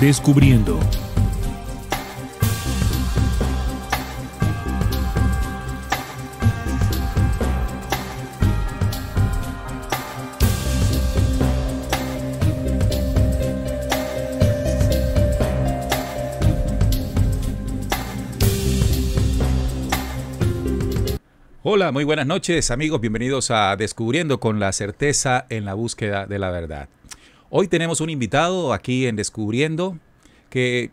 descubriendo. Hola, muy buenas noches amigos, bienvenidos a Descubriendo con la certeza en la búsqueda de la verdad. Hoy tenemos un invitado aquí en Descubriendo que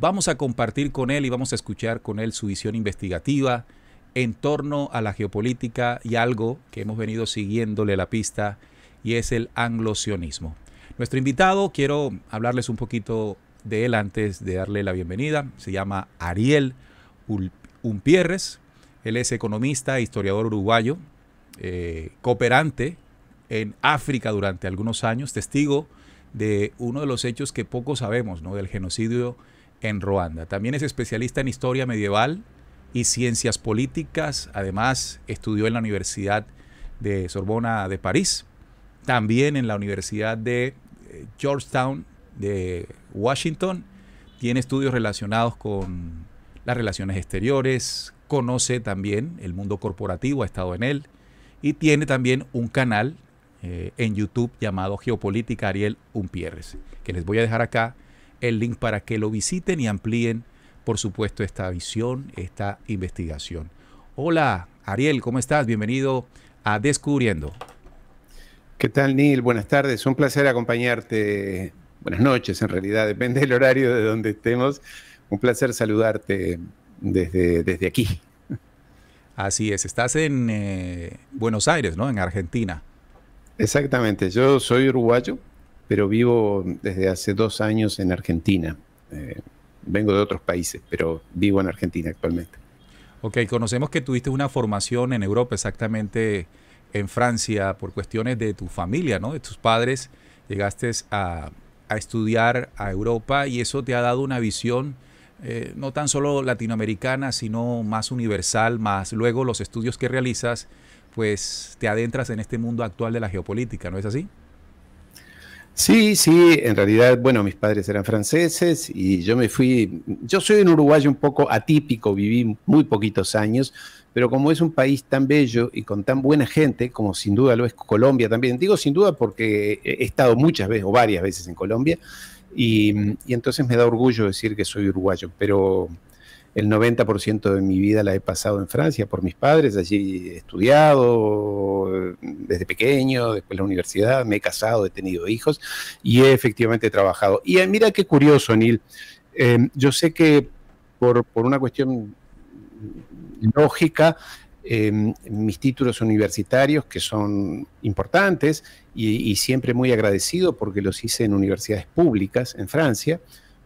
vamos a compartir con él y vamos a escuchar con él su visión investigativa en torno a la geopolítica y algo que hemos venido siguiéndole la pista y es el anglosionismo. Nuestro invitado, quiero hablarles un poquito de él antes de darle la bienvenida, se llama Ariel Umpierres, él es economista, historiador uruguayo, eh, cooperante en África durante algunos años, testigo de uno de los hechos que poco sabemos, ¿no? Del genocidio en Ruanda. También es especialista en historia medieval y ciencias políticas. Además, estudió en la Universidad de Sorbona de París, también en la Universidad de eh, Georgetown de Washington. Tiene estudios relacionados con las relaciones exteriores, conoce también el mundo corporativo, ha estado en él y tiene también un canal eh, en YouTube llamado Geopolítica Ariel Umpierres, que les voy a dejar acá el link para que lo visiten y amplíen, por supuesto, esta visión, esta investigación. Hola, Ariel, ¿cómo estás? Bienvenido a Descubriendo. ¿Qué tal, Neil? Buenas tardes, un placer acompañarte. Buenas noches, en realidad, depende del horario de donde estemos. Un placer saludarte desde, desde aquí. Así es, estás en eh, Buenos Aires, ¿no? En Argentina. Exactamente, yo soy uruguayo, pero vivo desde hace dos años en Argentina. Eh, vengo de otros países, pero vivo en Argentina actualmente. Ok, conocemos que tuviste una formación en Europa, exactamente en Francia, por cuestiones de tu familia, ¿no? De tus padres, llegaste a, estudiar a Europa y eso te ha dado una visión eh, no tan solo latinoamericana, sino más universal, más luego los estudios que realizas pues te adentras en este mundo actual de la geopolítica, ¿no es así? Sí, sí, en realidad, bueno, mis padres eran franceses y yo me fui, yo soy un uruguayo un poco atípico, viví muy poquitos años, pero como es un país tan bello y con tan buena gente, como sin duda lo es Colombia también, digo sin duda porque he estado muchas veces o varias veces en Colombia y, y entonces me da orgullo decir que soy uruguayo, pero el 90% de mi vida la he pasado en Francia por mis padres, allí he estudiado eh, desde pequeño, después la universidad, me he casado, he tenido hijos y he efectivamente trabajado. Y eh, mira qué curioso, Neil, eh, yo sé que por, una cuestión lógica, mis títulos universitarios, que son importantes y, y, siempre muy agradecido porque los hice en universidades públicas en Francia,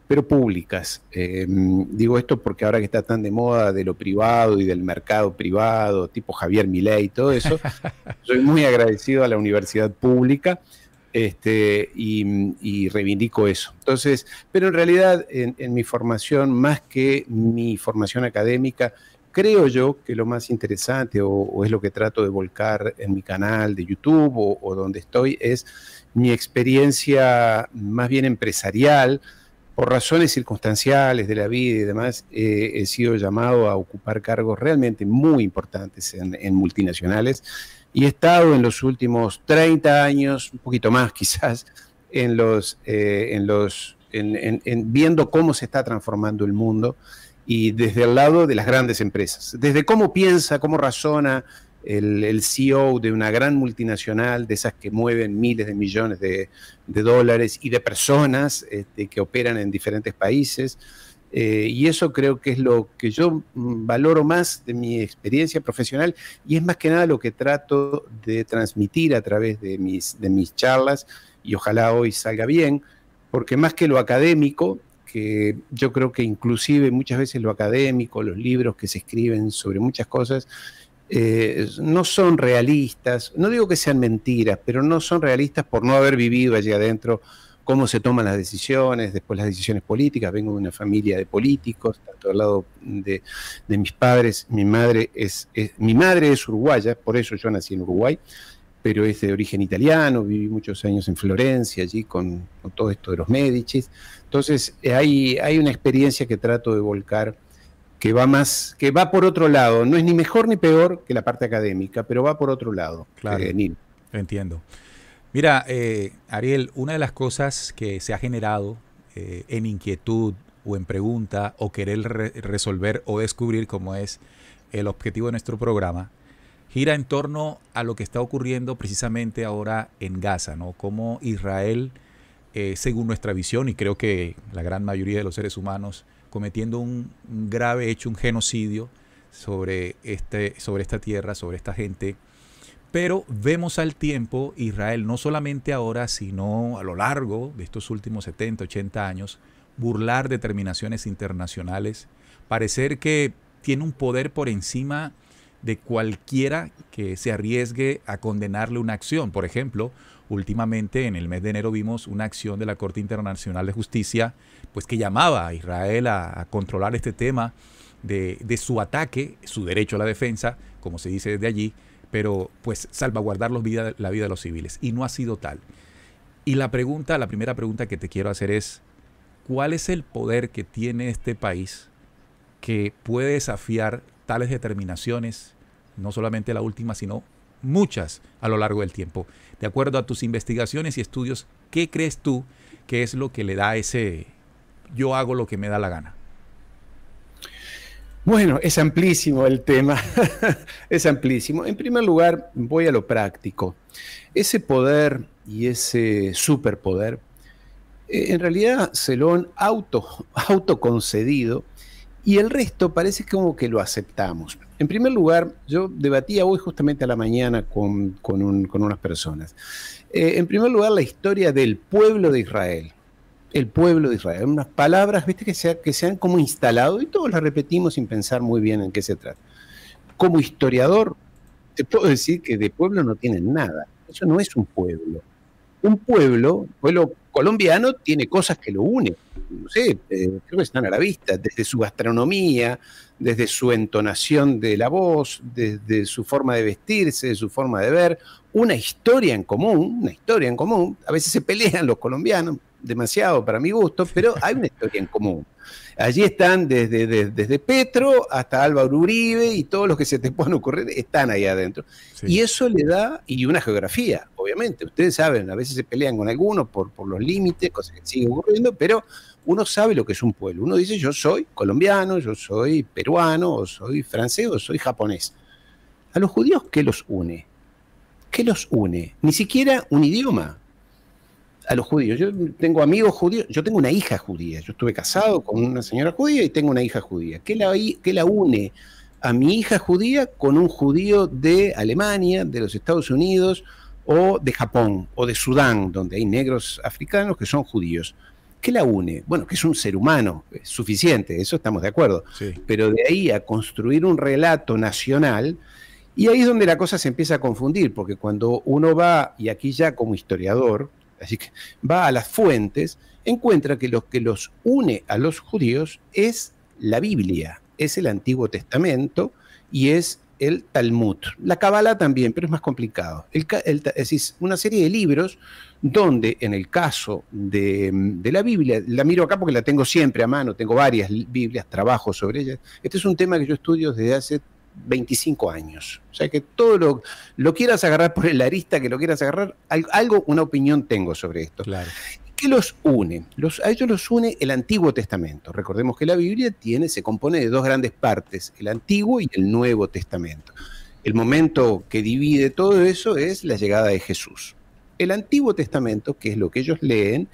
pero públicas. Em, digo esto porque ahora que está tan de moda de lo privado y del mercado privado, tipo Javier Milei y todo eso, soy muy agradecido a la universidad pública este, y, reivindico eso. Entonces, pero en realidad en, mi formación, más que mi formación académica, creo yo que lo más interesante o, es lo que trato de volcar en mi canal de YouTube o, o donde estoy es mi experiencia más bien empresarial, por razones circunstanciales de la vida y demás, eh, he sido llamado a ocupar cargos realmente muy importantes en, multinacionales y he estado en los últimos 30 años, un poquito más quizás, en los, eh, en los, en, viendo cómo se está transformando el mundo y desde el lado de las grandes empresas, desde cómo piensa, cómo razona, el, CEO de una gran multinacional, de esas que mueven miles de millones de, dólares y de personas este, que operan en diferentes países. Eh, y eso creo que es lo que yo mm, valoro más de mi experiencia profesional y es más que nada lo que trato de transmitir a través de mis, de mis charlas y ojalá hoy salga bien, porque más que lo académico, que yo creo que inclusive muchas veces lo académico, los libros que se escriben sobre muchas cosas, eh, no son realistas, no digo que sean mentiras, pero no son realistas por no haber vivido allí adentro cómo se toman las decisiones, después las decisiones políticas. Vengo de una familia de políticos, todo al lado de, mis padres, mi madre es, mi madre es uruguaya, por eso yo nací en Uruguay, pero es de origen italiano, viví muchos años en Florencia, allí con, todo esto de los médicis Entonces eh, hay, hay una experiencia que trato de volcar que va más, que va por otro lado. No es ni mejor ni peor que la parte académica, pero va por otro lado. Eh, claro. lo entiendo. Mira, eh, Ariel, una de las cosas que se ha generado eh, en inquietud o en pregunta o querer resolver o descubrir cómo es el objetivo de nuestro programa, gira en torno a lo que está ocurriendo precisamente ahora en Gaza, ¿no? Cómo Israel, según nuestra visión, y creo que la gran mayoría de los seres humanos cometiendo un, grave hecho, un genocidio sobre, este, sobre esta tierra, sobre esta gente. Pero vemos al tiempo Israel, no solamente ahora, sino a lo largo de estos últimos 70, 80 años, burlar determinaciones internacionales, parecer que tiene un poder por encima de cualquiera que se arriesgue a condenarle una acción. Por ejemplo, últimamente en el mes de enero vimos una acción de la Corte Internacional de Justicia, pues que llamaba a Israel a, controlar este tema de, su ataque, su derecho a la defensa, como se dice desde allí, pero pues salvaguardar la vida de los civiles. Y no ha sido tal. Y la pregunta, la primera pregunta que te quiero hacer es, ¿cuál es el poder que tiene este país que puede desafiar tales determinaciones, no solamente la última, sino muchas a lo largo del tiempo. De acuerdo a tus investigaciones y estudios, ¿qué crees tú que es lo que le da ese yo hago lo que me da la gana? Bueno, es amplísimo el tema, es amplísimo. En primer lugar, voy a lo práctico. Ese poder y ese superpoder, eh, en realidad se lo han auto, autoconcedido y el resto parece como que lo aceptamos. En primer lugar, yo debatía hoy justamente a la mañana con, unas personas. Eh, en primer lugar, la historia del pueblo de Israel. El pueblo de Israel. Unas palabras, viste, que se, que se han como instalado y todos las repetimos sin pensar muy bien en qué se trata. Como historiador, te puedo decir que de pueblo no tienen nada. Eso no es un pueblo. Un pueblo, pueblo colombiano tiene cosas que lo unen. No sé, eh, creo que están a la vista, desde su gastronomía, desde su entonación de la voz, desde su forma de vestirse, de su forma de ver, una historia en común, una historia en común. A veces se pelean los colombianos, demasiado para mi gusto, pero hay una historia en común. Allí están desde, Petro hasta Álvaro Uribe y todos los que se te puedan ocurrir están ahí adentro. Y eso le da, y una geografía, obviamente. Ustedes saben, a veces se pelean con algunos por, por los límites, cosas que siguen ocurriendo, pero uno sabe lo que es un pueblo. Uno dice, yo soy colombiano, yo soy peruano, o soy francés, o soy japonés. A los judíos, ¿qué los une? ¿Qué los une? Ni siquiera un idioma a los judíos. Yo tengo amigos judíos, yo tengo una hija judía, yo estuve casado con una señora judía y tengo una hija judía. ¿Qué la, la une a mi hija judía con un judío de Alemania, de los Estados Unidos o de Japón o de Sudán, donde hay negros africanos que son judíos? ¿Qué la une? Bueno, que es un ser humano, es suficiente, eso estamos de acuerdo. Pero de ahí a construir un relato nacional, y ahí es donde la cosa se empieza a confundir, porque cuando uno va, y aquí ya como historiador, Así que va a las fuentes, encuentra que lo que los une a los judíos es la Biblia, es el Antiguo Testamento y es el Talmud. La Kabbalah también, pero es más complicado. es decir, una serie de libros donde en el caso de, de, la Biblia, la miro acá porque la tengo siempre a mano, tengo varias Biblias, trabajo sobre ellas. Este es un tema que yo estudio desde hace 25 años. O sea que todo lo, lo quieras agarrar por el arista, que lo quieras agarrar, algo, una opinión tengo sobre esto. Claro. ¿Qué los une? Los, a ellos los une el Antiguo Testamento. Recordemos que la Biblia tiene, se compone de dos grandes partes, el Antiguo y el Nuevo Testamento. El momento que divide todo eso es la llegada de Jesús. El Antiguo Testamento, que es lo que ellos leen,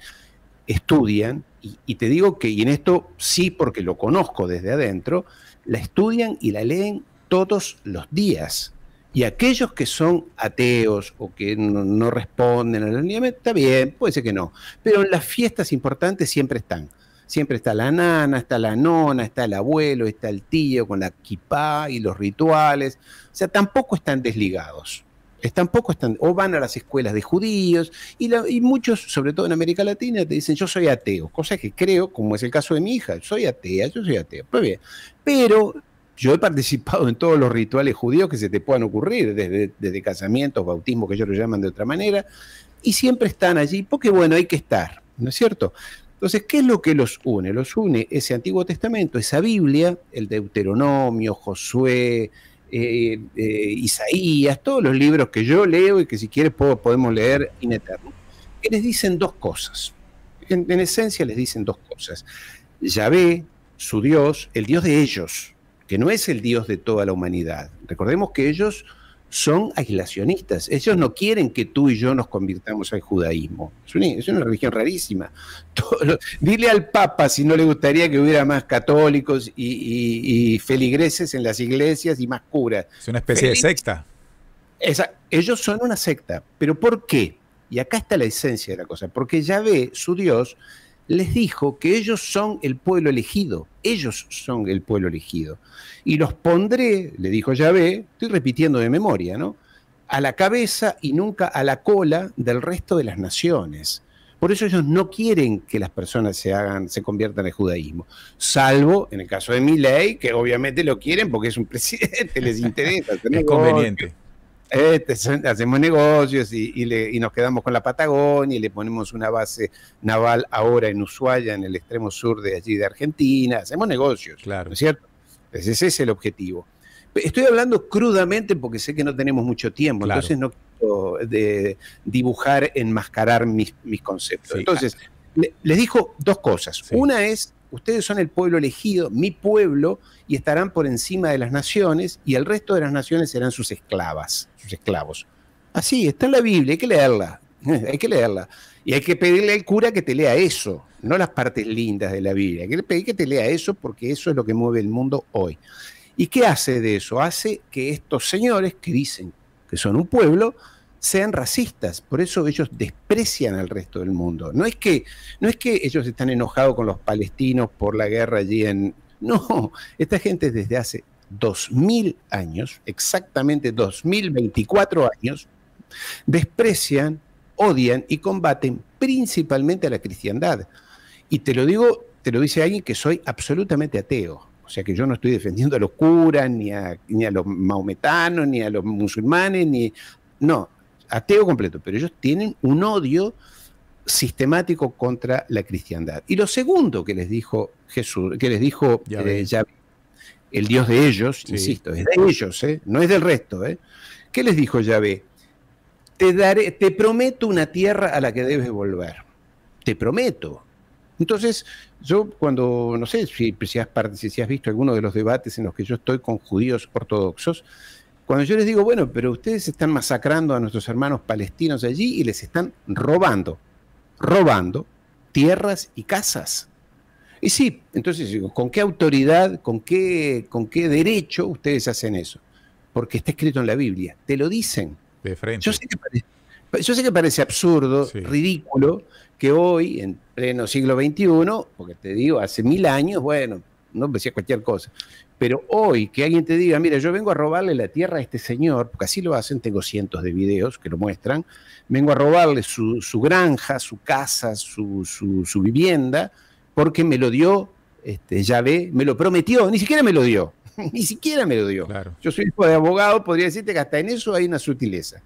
estudian, y, y, te digo que, y en esto sí porque lo conozco desde adentro, la estudian y la leen todos los días. Y aquellos que son ateos o que no, responden a la está bien, puede ser que no. Pero en las fiestas importantes siempre están. Siempre está la nana, está la nona, está el abuelo, está el tío con la kipá y los rituales. O sea, tampoco están desligados. Tampoco están, o van a las escuelas de judíos, y, y muchos, sobre todo en América Latina, te dicen yo soy ateo, cosa que creo, como es el caso de mi hija, soy atea, yo soy ateo. Pues bien, pero yo he participado en todos los rituales judíos que se te puedan ocurrir, desde, desde casamientos, bautismo que ellos lo llaman de otra manera, y siempre están allí porque, bueno, hay que estar, ¿no es cierto? Entonces, ¿qué es lo que los une? Los une ese Antiguo Testamento, esa Biblia, el Deuteronomio, Josué, eh, eh, Isaías, todos los libros que yo leo y que si quieres podemos leer in eterno, que les dicen dos cosas. En, en esencia les dicen dos cosas. Yahvé, su Dios, el Dios de ellos, que no es el Dios de toda la humanidad. Recordemos que ellos son aislacionistas. Ellos no quieren que tú y yo nos convirtamos al judaísmo. Es una, religión rarísima. dile al Papa si no le gustaría que hubiera más católicos y, feligreses en las iglesias y más curas. Es una especie de secta. ellos son una secta. ¿Pero por qué? Y acá está la esencia de la cosa. Porque ya ve su Dios, les dijo que ellos son el pueblo elegido, ellos son el pueblo elegido. Y los pondré, le dijo Yahvé, estoy repitiendo de memoria, ¿no? A la cabeza y nunca a la cola del resto de las naciones. Por eso ellos no quieren que las personas se hagan, se conviertan en judaísmo, salvo en el caso de Milei, que obviamente lo quieren porque es un presidente, les interesa. es conveniente. Eh, hacemos negocios y, nos quedamos con la Patagonia y le ponemos una base naval ahora en Ushuaia, en el extremo sur de allí de Argentina. Hacemos negocios, claro. ¿no es cierto? Pues ese es el objetivo. Estoy hablando crudamente porque sé que no tenemos mucho tiempo, entonces no quiero de dibujar, enmascarar mis, conceptos. Entonces, ah. les dijo dos cosas. Una es ustedes son el pueblo elegido, mi pueblo, y estarán por encima de las naciones, y el resto de las naciones serán sus esclavas, sus esclavos. Así, está en la Biblia, hay que leerla, hay que leerla. Y hay que pedirle al cura que te lea eso, no las partes lindas de la Biblia, hay que pedir que te lea eso porque eso es lo que mueve el mundo hoy. ¿Y qué hace de eso? Hace que estos señores que dicen que son un pueblo, sean racistas, por eso ellos desprecian al resto del mundo. No es que, no es que ellos están enojados con los palestinos por la guerra allí en... No, esta gente desde hace 2.000 años, exactamente 2.024 años, desprecian, odian y combaten principalmente a la cristiandad. Y te lo digo, te lo dice alguien que soy absolutamente ateo. O sea que yo no estoy defendiendo a los curas, ni a, ni a los maometanos, ni a los musulmanes, ni... No, ateo completo, pero ellos tienen un odio sistemático contra la cristiandad. Y lo segundo que les dijo Jesús, que les dijo eh, el Dios de ellos, insisto, es de ellos, ¿eh? no es del resto, eh. ¿qué les dijo Yahvé? Te, daré, te prometo una tierra a la que debes volver. Te prometo. Entonces, yo cuando, no sé si has visto alguno de los debates en los que yo estoy con judíos ortodoxos, cuando yo les digo, bueno, pero ustedes están masacrando a nuestros hermanos palestinos allí y les están robando, robando tierras y casas. Y sí, entonces digo, ¿con qué autoridad, con qué, con qué derecho ustedes hacen eso? Porque está escrito en la Biblia, te lo dicen. De frente. Yo sé que parece, absurdo, ridículo, que hoy, en pleno siglo XXI, porque te digo, hace mil años, bueno, no decía cualquier cosa. Pero hoy que alguien te diga, mira, yo vengo a robarle la tierra a este señor, porque así lo hacen, tengo cientos de videos que lo muestran, vengo a robarle su, granja, su casa, su, su, vivienda, porque me lo dio, este, ya ve, me lo prometió, ni siquiera me lo dio, ni siquiera me lo dio. Claro. Yo soy hijo de abogado, podría decirte que hasta en eso hay una sutileza.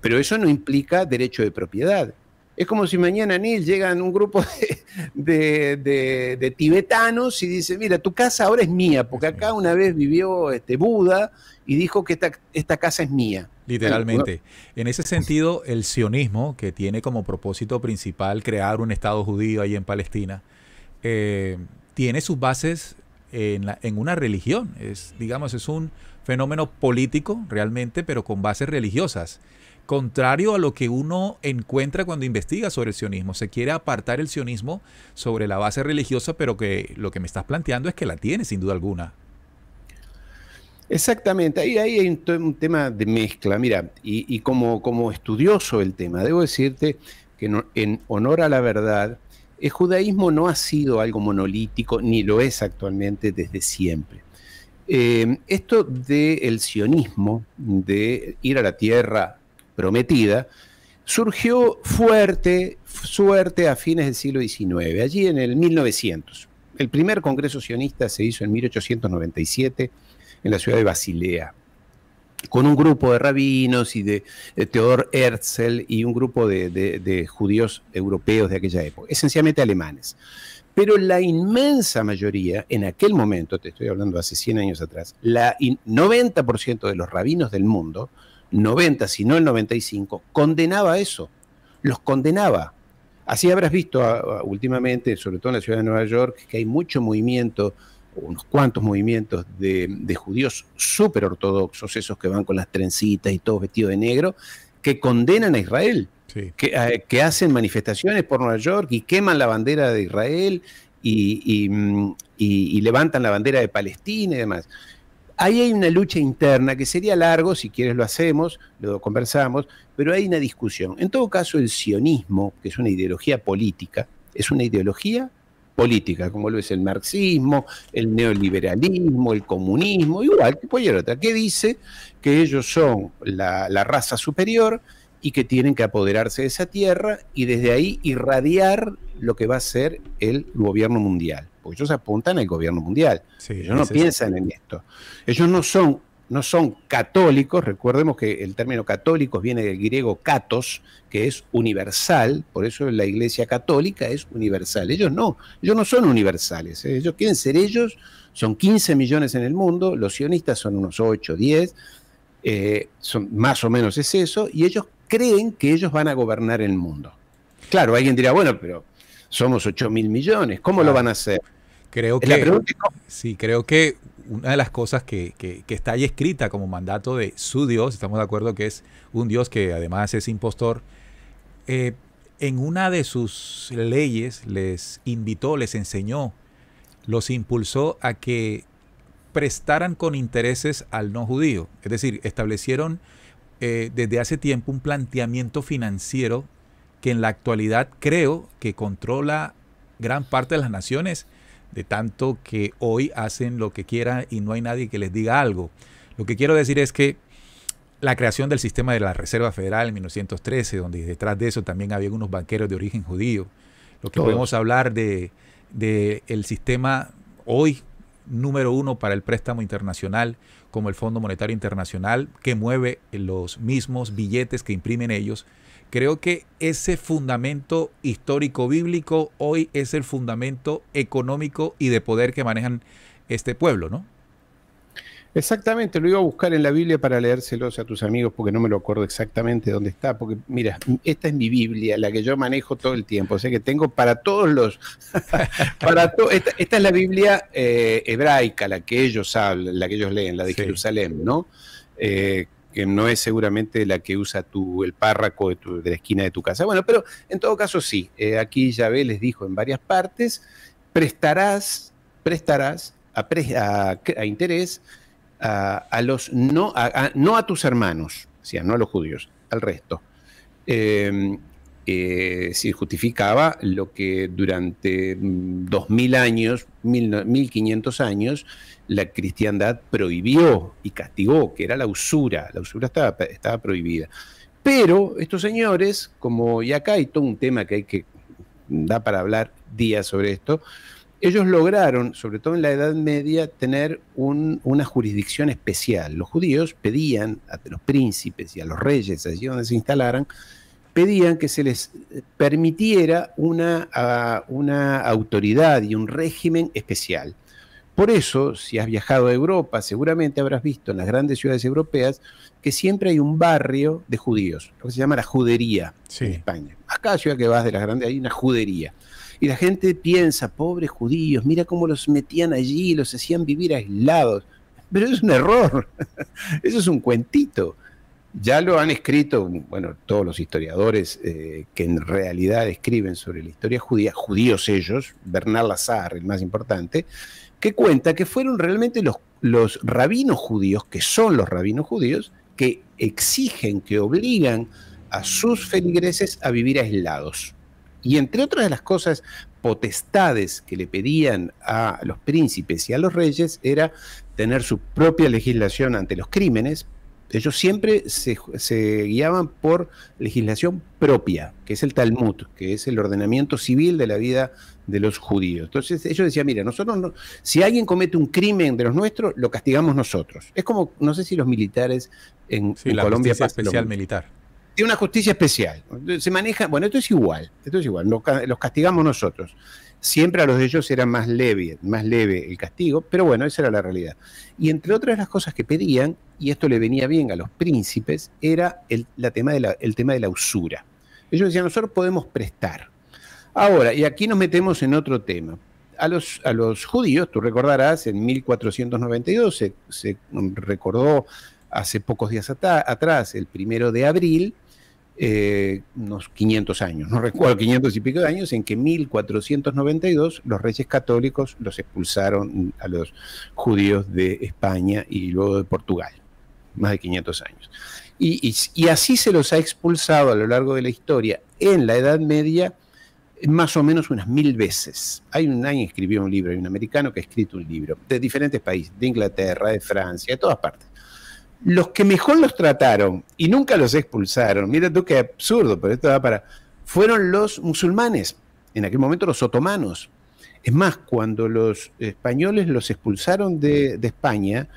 Pero eso no implica derecho de propiedad. Es como si mañana, Neil, llegan un grupo de, tibetanos y dicen, mira, tu casa ahora es mía, porque acá una vez vivió este Buda y dijo que esta, casa es mía. Literalmente. En ese sentido, el sionismo, que tiene como propósito principal crear un Estado judío ahí en Palestina, eh, tiene sus bases en, en, una religión. Es, digamos, es un fenómeno político realmente, pero con bases religiosas contrario a lo que uno encuentra cuando investiga sobre el sionismo. Se quiere apartar el sionismo sobre la base religiosa, pero que lo que me estás planteando es que la tiene, sin duda alguna. Exactamente, ahí, hay un, tema de mezcla. Mira, y, como, como, estudioso el tema, debo decirte que en honor a la verdad, el judaísmo no ha sido algo monolítico, ni lo es actualmente desde siempre. Eh, esto del sionismo, de ir a la tierra prometida, surgió fuerte, suerte a fines del siglo XIX, allí en el 1900. El primer Congreso Sionista se hizo en 1897 en la ciudad de Basilea, con un grupo de rabinos y de, Theodor Herzl y un grupo de, judíos europeos de aquella época, esencialmente alemanes. Pero la inmensa mayoría, en aquel momento, te estoy hablando hace 100 años atrás, la 90% de los rabinos del mundo 90, si no el 95, condenaba eso, los condenaba. Así habrás visto ah, ah, últimamente, sobre todo en la ciudad de Nueva York, que hay mucho movimiento, unos cuantos movimientos de, de judíos súper ortodoxos, esos que van con las trencitas y todos vestidos de negro, que condenan a Israel, ah, que, hacen manifestaciones por Nueva York y queman la bandera de Israel y mm, levantan la bandera de Palestina y demás ahí hay una lucha interna que sería largo, si quieres lo hacemos, lo conversamos, pero hay una discusión. En todo caso, el sionismo, que es una ideología política, es una ideología política, como lo es el marxismo, el neoliberalismo, el comunismo, igual que cualquier otra, que dice que ellos son la, la raza superior y que tienen que apoderarse de esa tierra y desde ahí irradiar lo que va a ser el gobierno mundial. Porque ellos apuntan al gobierno mundial. ellos no piensan en esto. Ellos no son, no son católicos, recordemos que el término católicos viene del griego katos, que es universal, por eso la iglesia católica es universal. Ellos no, ellos no son universales, ¿eh? ellos quieren ser ellos, son 15 millones en el mundo, los sionistas son unos 8, 10, eh, son, más o menos es eso, y ellos creen que ellos van a gobernar el mundo. Claro, alguien dirá, bueno, pero somos 8 mil millones, ¿cómo lo van a hacer? Creo que, sí, creo que una de las cosas que, está ahí escrita como mandato de su Dios, estamos de acuerdo que es un Dios que además es impostor, eh, en una de sus leyes les invitó, les enseñó, los impulsó a que prestaran con intereses al no judío. Es decir, establecieron eh, desde hace tiempo un planteamiento financiero que en la actualidad creo que controla gran parte de las naciones, de tanto que hoy hacen lo que quieran y no hay nadie que les diga algo. Lo que quiero decir es que la creación del sistema de la Reserva Federal en 1913, donde detrás de eso también había unos banqueros de origen judío, lo que podemos hablar de, el sistema hoy número uno para el préstamo internacional, como el Fondo Monetario Internacional, que mueve los mismos billetes que imprimen ellos. Creo que ese fundamento histórico bíblico hoy es el fundamento económico y de poder que manejan este pueblo, ¿no? Exactamente, lo iba a buscar en la Biblia para leérselos a tus amigos porque no me lo acuerdo exactamente dónde está, porque mira, esta es mi Biblia, la que yo manejo todo el tiempo, o sea que tengo para todos los, para esta, es la Biblia eh, hebraica, la que ellos hablan, la que ellos leen, la de Jerusalén, ¿no? Eh, que no es seguramente la que usa tu, el párrafo de, la esquina de tu casa. Bueno, pero en todo caso sí, eh, aquí Yahvé les dijo en varias partes, prestarás, prestarás a interés a, los no a, tus hermanos, o sea, no a los judíos, al resto. Em, eh, si justificaba lo que durante 2.000 mm, años, 1.500 años, la cristiandad prohibió y castigó, que era la usura. La usura estaba, estaba prohibida. Pero estos señores, como y acá hay todo un tema que hay que da para hablar días sobre esto, ellos lograron, sobre todo en la Edad Media, tener una jurisdicción especial. Los judíos pedían a los príncipes y a los reyes, allí donde se instalaran, pedían que se les permitiera una, autoridad y un régimen especial. Por eso, si has viajado a Europa, seguramente habrás visto en las grandes ciudades europeas que siempre hay un barrio de judíos, lo que se llama la judería en España. Acá, ciudad que vas de las grandes, hay una judería. Y la gente piensa, pobres judíos, mira cómo los metían allí, los hacían vivir aislados. Pero es un error, eso es un cuentito. Ya lo han escrito, bueno, todos los historiadores eh, que en realidad escriben sobre la historia judía, judíos ellos, Bernal Lazar, el más importante, que cuenta que fueron realmente los, los rabinos judíos, que son los rabinos judíos, que exigen, que obligan a sus feligreses a vivir aislados. Y entre otras de las cosas, potestades que le pedían a los príncipes y a los reyes era tener su propia legislación ante los crímenes. Ellos siempre se, guiaban por legislación propia, que es el Talmud, que es el ordenamiento civil de la vida de los judíos. Entonces ellos decían, mira, nosotros no, si alguien comete un crimen de los nuestros, lo castigamos nosotros. Es como, no sé si los militares en, la Colombia... especial militar tiene una justicia especial. Se maneja, bueno, esto es igual, esto es igual, los castigamos nosotros. Siempre a los de ellos era más leve, más leve el castigo, pero bueno, esa era la realidad. Y entre otras las cosas que pedían, y esto le venía bien a los príncipes, era el, tema, de la, el tema de la usura. Ellos decían, nosotros podemos prestar. Ahora, y aquí nos metemos en otro tema. A los, a los judíos, tú recordarás, en 1492 se, se recordó hace pocos días atrás, el primero de abril, eh, unos 500 años, no recuerdo, 500 y pico de años, en que 1492 los reyes católicos los expulsaron a los judíos de España y luego de Portugal, más de 500 años. Y, así se los ha expulsado a lo largo de la historia en la Edad Media más o menos unas mil veces. Hay un año escribió un libro, hay un americano que ha escrito un libro, de diferentes países, de Inglaterra, de Francia, de todas partes los que mejor los trataron y nunca los expulsaron, mira tú qué absurdo, pero esto da para... fueron los musulmanes, en aquel momento los otomanos. Es más, cuando los españoles los expulsaron de, España,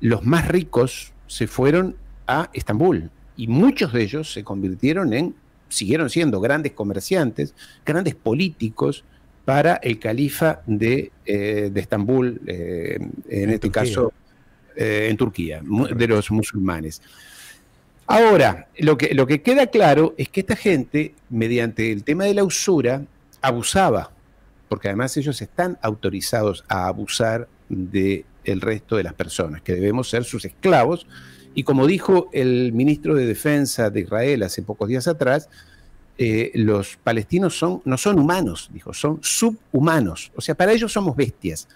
los más ricos se fueron a Estambul y muchos de ellos se convirtieron en, siguieron siendo grandes comerciantes, grandes políticos, para el califa de, eh, Estambul, eh, en, este caso eh, en Turquía, de los musulmanes. Ahora, lo que, lo que queda claro es que esta gente, mediante el tema de la usura, abusaba, porque además ellos están autorizados a abusar del resto de las personas, que debemos ser sus esclavos. Y como dijo el ministro de Defensa de Israel hace pocos días atrás, eh, los palestinos son, no son humanos, dijo, son subhumanos. O sea, para ellos somos bestias.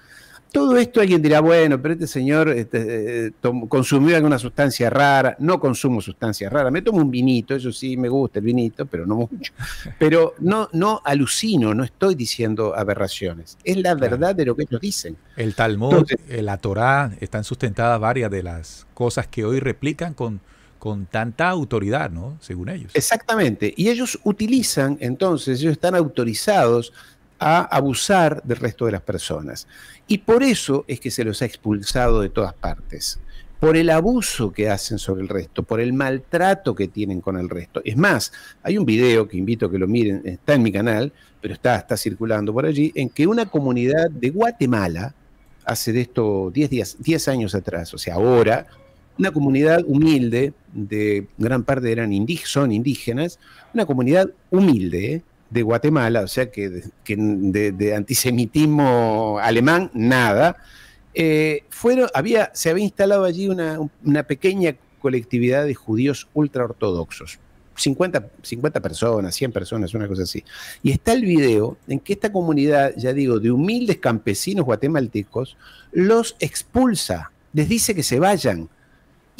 Todo esto alguien dirá, bueno, pero este señor este, eh, eh, consumió alguna sustancia rara, no consumo sustancias raras, me tomo un vinito, eso sí, me gusta el vinito, pero no mucho. Pero no, no alucino, no estoy diciendo aberraciones, es la verdad de lo que ellos dicen. El Talmud, eh, la Torá, están sustentadas varias de las cosas que hoy replican con, con tanta autoridad, ¿no? Según ellos. Exactamente. Y ellos utilizan, entonces, ellos están autorizados a abusar del resto de las personas. Y por eso es que se los ha expulsado de todas partes, por el abuso que hacen sobre el resto, por el maltrato que tienen con el resto. Es más, hay un video que invito a que lo miren, está en mi canal, pero está, está circulando por allí, en que una comunidad de Guatemala, hace de esto 10 años atrás, o sea, ahora, una comunidad humilde, de gran parte eran indígenas, son indígenas, una comunidad humilde, de Guatemala, o sea que, de, antisemitismo alemán, nada. Eh, fueron, había, se había instalado allí una, pequeña colectividad de judíos ultraortodoxos. 50, 50 personas, 100 personas, una cosa así. Y está el video en que esta comunidad, ya digo, de humildes campesinos guatemaltecos, los expulsa, les dice que se vayan,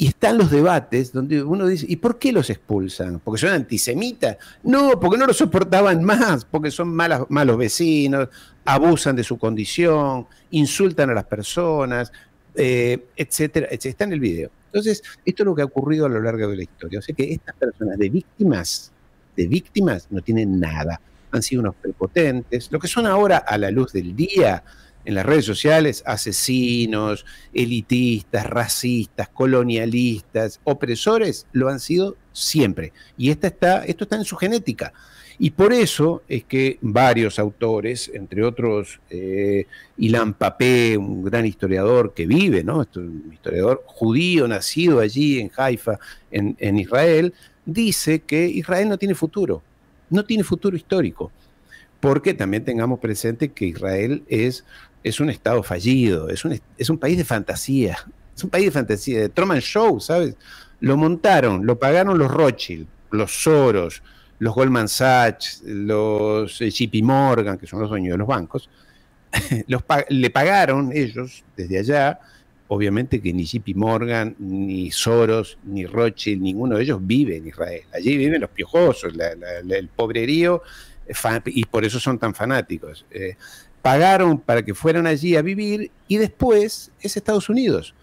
y están los debates donde uno dice, ¿y por qué los expulsan? ¿Porque son antisemitas? No, porque no los soportaban más, porque son malas, malos vecinos, abusan de su condición, insultan a las personas, eh, etcétera, etcétera. Está en el video. Entonces, esto es lo que ha ocurrido a lo largo de la historia. O sea que estas personas de víctimas, de víctimas, no tienen nada. Han sido unos prepotentes. Lo que son ahora a la luz del día, en las redes sociales asesinos, elitistas, racistas, colonialistas, opresores, lo han sido siempre. Y esta está, esto está en su genética. Y por eso es que varios autores, entre otros eh, Ilan Papé, un gran historiador que vive, ¿no? un historiador judío nacido allí en Haifa, en Israel, dice que Israel no tiene futuro, no tiene futuro histórico porque también tengamos presente que Israel es es un estado fallido, es un, es un país de fantasía, es un país de fantasía, de Truman Show, ¿sabes? Lo montaron, lo pagaron los Rothschild, los Soros, los Goldman Sachs, los eh, JP Morgan, que son los dueños de los bancos, le pagaron ellos desde allá, obviamente que ni JP Morgan, ni Soros, ni Rothschild, ninguno de ellos vive en Israel. Allí viven los piojosos, el pobrerío, eh, y por eso son tan fanáticos. Eh, pagaron para que fueran allí a vivir y después es Estados Unidos.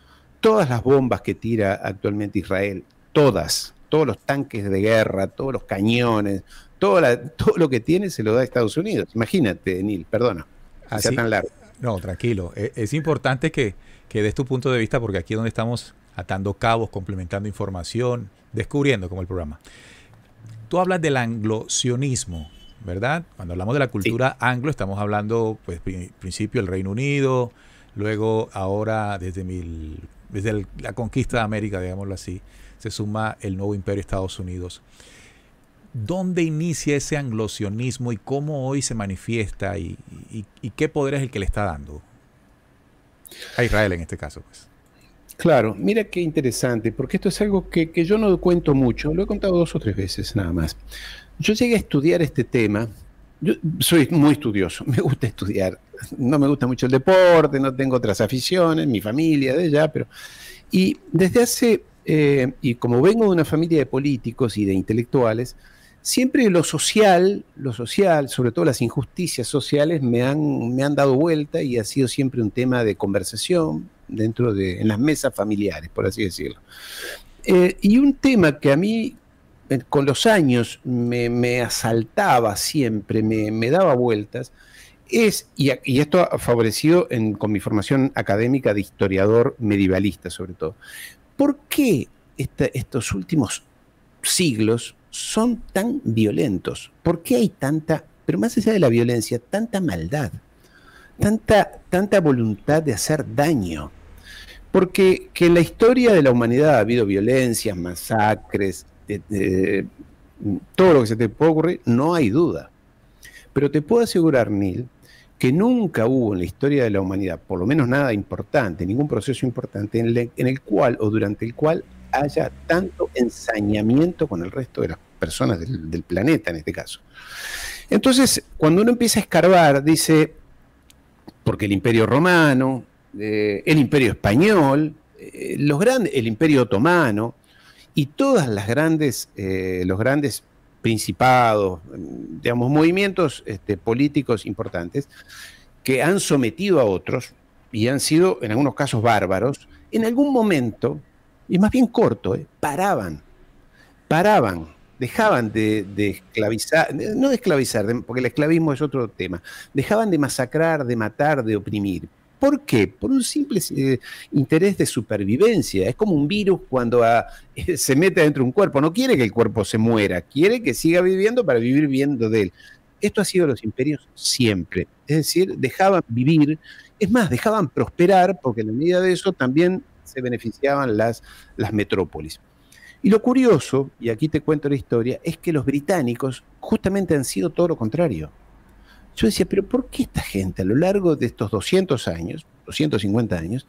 Todas las bombas que tira actualmente Israel, todas, todos los tanques de guerra, todos los cañones, todo, todo lo que tiene se lo da a Estados Unidos. Imagínate, Neil, perdona. Ah, tan largo. No, tranquilo. E, es, importante que, que des tu punto de vista porque aquí es donde estamos atando cabos, complementando información, descubriendo como el programa. Tú hablas del anglosionismo, ¿verdad? Cuando hablamos de la cultura anglo, estamos hablando, pues, en principio el Reino Unido, luego ahora desde, mil, desde la conquista de América, digámoslo así, se suma el nuevo imperio de Estados Unidos. ¿Dónde inicia ese anglosionismo y cómo hoy se manifiesta y, qué poder es el que le está dando? A Israel en este caso, pues. Claro, mira qué interesante, porque esto es algo que, yo no cuento mucho, lo he contado dos o tres veces nada más. Yo llegué a estudiar este tema. Yo soy muy estudioso, me gusta estudiar. No me gusta mucho el deporte, no tengo otras aficiones, mi familia de ya, pero. Y desde hace. Eh, y como vengo de una familia de políticos y de intelectuales, siempre lo social, lo social, sobre todo las injusticias sociales, me han, me han dado vuelta y ha sido siempre un tema de conversación dentro de, en las mesas familiares, por así decirlo. Eh, y un tema que a mí eh, con los años me, asaltaba siempre, me, daba vueltas, es, y, esto ha favorecido con mi formación académica de historiador medievalista sobre todo, ¿por qué estos últimos siglos son tan violentos? ¿Por qué hay tanta, pero más allá de la violencia, tanta maldad? Tanta, tanta voluntad de hacer daño. Porque que en la historia de la humanidad ha habido violencias, masacres, este, todo lo que se te puede ocurrir, no hay duda. Pero te puedo asegurar, Neil, que nunca hubo en la historia de la humanidad, por lo menos nada importante, ningún proceso importante en, el cual o durante el cual haya tanto ensañamiento con el resto de las personas del, planeta en este caso. Entonces, cuando uno empieza a escarbar, dice, porque el imperio romano, eh, el imperio español, eh, los grandes, el imperio otomano, y todas las grandes, eh, los grandes principados, digamos, movimientos este, políticos importantes que han sometido a otros y han sido en algunos casos bárbaros, en algún momento, y más bien corto, eh, paraban, paraban, dejaban de, esclavizar, no de esclavizar, porque el esclavismo es otro tema, dejaban de masacrar, de matar, de oprimir, ¿Por qué? Por un simple eh, interés de supervivencia. Es como un virus cuando ah, se mete dentro de un cuerpo. No quiere que el cuerpo se muera, quiere que siga viviendo para vivir viendo de él. Esto ha sido los imperios siempre. Es decir, dejaban vivir, es más, dejaban prosperar, porque en la medida de eso también se beneficiaban las metrópolis. Y lo curioso, y aquí te cuento la historia, es que los británicos justamente han sido todo lo contrario. Yo decía, pero ¿por qué esta gente a lo largo de estos 200 años, 250 años,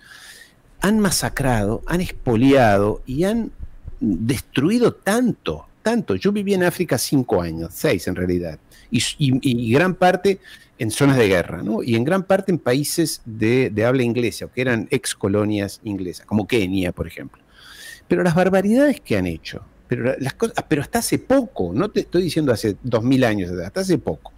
han masacrado, han expoliado y han destruido tanto, tanto? Yo viví en África cinco años, seis en realidad, y, gran parte en zonas de guerra, Y en gran parte en países de, habla inglesa, o que eran ex colonias inglesas, como Kenia, por ejemplo. Pero las barbaridades que han hecho, pero, las cosas, ah, pero hasta hace poco, no te estoy diciendo hace dos mil años, hasta hace poco.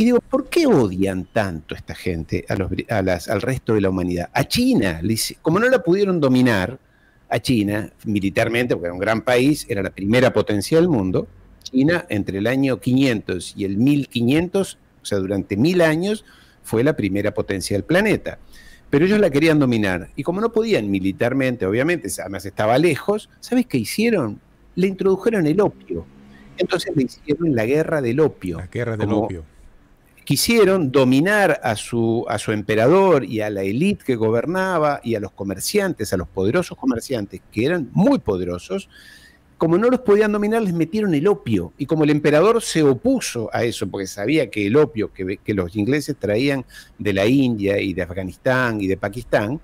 Y digo, ¿por qué odian tanto esta gente a a las, al resto de la humanidad? A China, como no la pudieron dominar, a China militarmente, porque era un gran país, era la primera potencia del mundo, China entre el año 500 y el 1500, o sea, durante mil años, fue la primera potencia del planeta. Pero ellos la querían dominar. Y como no podían militarmente, obviamente, además estaba lejos, ¿sabes qué hicieron? Le introdujeron el opio. Entonces le hicieron la guerra del opio. La guerra del opio quisieron dominar a su, a su emperador y a la élite que gobernaba y a los comerciantes, a los poderosos comerciantes, que eran muy poderosos, como no los podían dominar, les metieron el opio. Y como el emperador se opuso a eso, porque sabía que el opio que, los ingleses traían de la India y de Afganistán y de Pakistán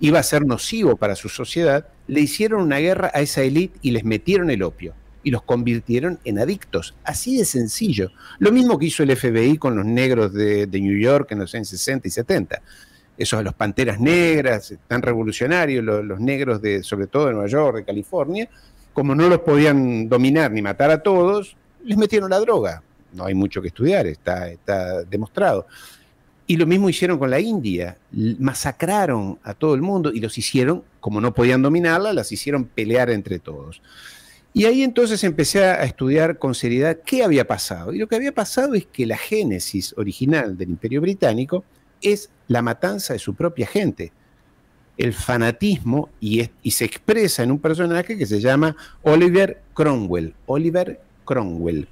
iba a ser nocivo para su sociedad, le hicieron una guerra a esa élite y les metieron el opio y los convirtieron en adictos. Así de sencillo. Lo mismo que hizo el FBI con los negros de, New York en los años 60 y 70. Esos, los panteras negras, tan revolucionarios, los, negros de, sobre todo de Nueva York, de California, como no los podían dominar ni matar a todos, les metieron la droga. No hay mucho que estudiar, está, está demostrado. Y lo mismo hicieron con la India. Masacraron a todo el mundo y los hicieron, como no podían dominarla, las hicieron pelear entre todos. Y ahí entonces empecé a estudiar con seriedad qué había pasado. Y lo que había pasado es que la génesis original del imperio británico es la matanza de su propia gente, el fanatismo, y, se expresa en un personaje que se llama Oliver Cromwell, Oliver Cromwell,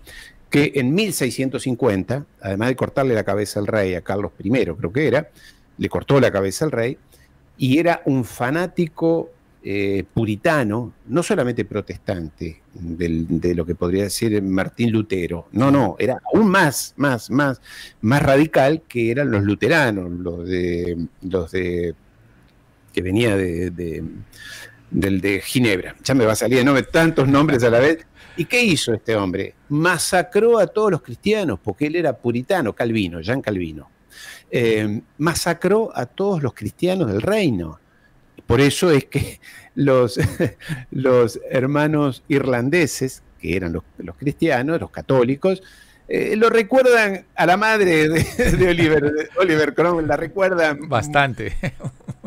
que en 1650, además de cortarle la cabeza al rey, a Carlos I creo que era, le cortó la cabeza al rey, y era un fanático eh, puritano, no solamente protestante de lo que podría decir Martín Lutero, no, no, era aún más, más, más, más radical que eran los luteranos, los de, los de que venía de, de del Ginebra. Ya me va a salir de nombre, tantos nombres a la vez. ¿Y qué hizo este hombre? Masacró a todos los cristianos, porque él era puritano, Calvino, Jean Calvino. Eh, masacró a todos los cristianos del reino por eso es que los, los hermanos irlandeses, que eran los, cristianos, los católicos, eh, lo recuerdan a la madre de, Oliver, Oliver Cromwell, la recuerdan. Bastante.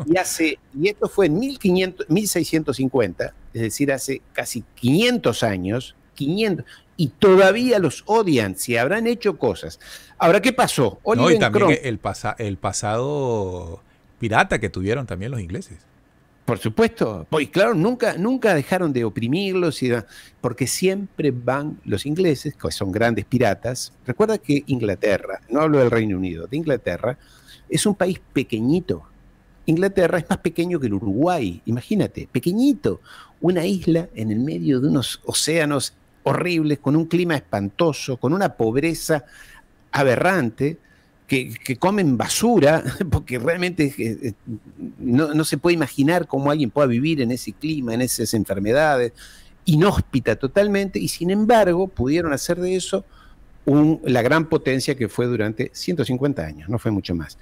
Y, hace, y esto fue en 1500, 1650, es decir, hace casi 500 años, 500, y todavía los odian, si habrán hecho cosas. Ahora, ¿qué pasó? Oliver Cromwell, el pasado pirata que tuvieron también los ingleses. Por supuesto, pues claro, nunca, nunca dejaron de oprimirlos, y, porque siempre van los ingleses, que son grandes piratas. Recuerda que Inglaterra, no hablo del Reino Unido, de Inglaterra, es un país pequeñito. Inglaterra es más pequeño que el Uruguay, imagínate, pequeñito, una isla en el medio de unos océanos horribles, con un clima espantoso, con una pobreza aberrante, que, comen basura, porque realmente eh, eh, no, se puede imaginar cómo alguien pueda vivir en ese clima, en esas enfermedades, inhóspita totalmente, y sin embargo pudieron hacer de eso la gran potencia que fue durante 150 años, no fue mucho más